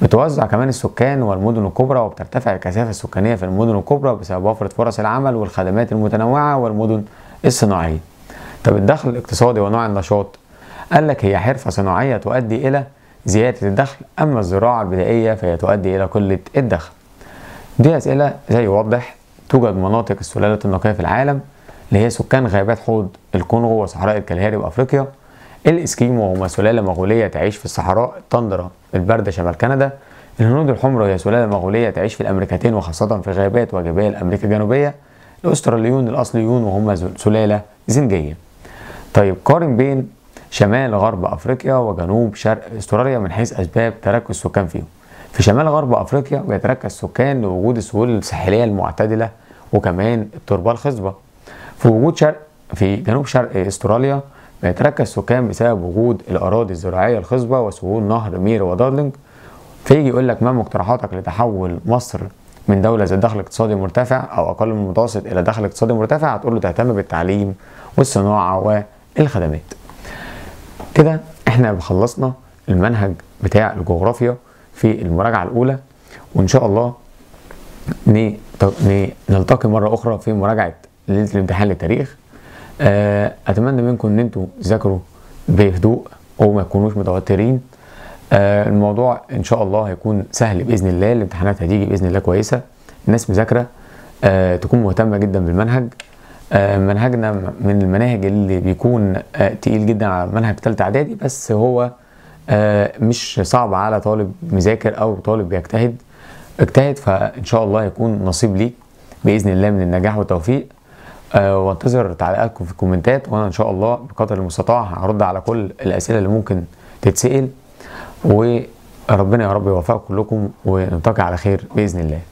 بتوزع كمان السكان والمدن الكبرى وبترتفع الكثافة السكانية في المدن الكبرى بسبب وفرة فرص العمل والخدمات المتنوعة والمدن الصناعية طب الدخل الاقتصادي ونوع النشاط قال لك هي حرفة صناعية تؤدي إلى زيادة الدخل أما الزراعة البدائية فهي تؤدي إلى قلة الدخل دي أسئلة زي يوضح توجد مناطق السلالات النقية في العالم اللي هي سكان غابات حوض الكونغو وصحراء الكالهاري وأفريقيا الاسكيمو هما سلالة مغولية تعيش في الصحراء التندرة الباردة شمال كندا الهنود الحمر هي سلالة مغولية تعيش في الأمريكتين وخاصة في غابات وجبال أمريكا الجنوبية الأستراليون الأصليون وهم سلالة زنجية طيب قارن بين شمال غرب أفريقيا وجنوب شرق أستراليا من حيث أسباب تركز السكان فيهم في شمال غرب أفريقيا بيتركز السكان لوجود السهول الساحلية المعتدلة وكمان التربة الخصبة في وجود شرق في جنوب شرق أستراليا بيتركز سكان بسبب وجود الأراضي الزراعية الخصبة وسهول نهر مير ودارلينج فيجي يقول لك ما مقترحاتك لتحول مصر من دولة ذات دخل اقتصادي مرتفع أو أقل من المتوسط إلى دخل اقتصادي مرتفع هتقول له تهتم بالتعليم والصناعة والخدمات. كده احنا خلصنا المنهج بتاع الجغرافيا في المراجعة الأولى وإن شاء الله نلتقي مرة أخرى في مراجعة ليلة الامتحان للتاريخ آه، اتمنى منكم ان انتوا تذاكروا بهدوء وما تكونوش متوترين آه، الموضوع ان شاء الله هيكون سهل باذن الله الامتحانات هتيجي باذن الله كويسه الناس مذاكره آه، تكون مهتمه جدا بالمنهج منهجنا من المناهج اللي بيكون تقيل جدا على منهج ثالثه اعدادي بس هو مش صعب على طالب مذاكر او طالب بيجتهد اجتهد فان شاء الله يكون نصيب ليك باذن الله من النجاح والتوفيق آه، وانتظر تعليقاتكم في الكومنتات وانا ان شاء الله بقدر المستطاع هرد على كل الاسئله اللي ممكن تتسال وربنا يا رب يوفقكم كلكم ونلتقي على خير باذن الله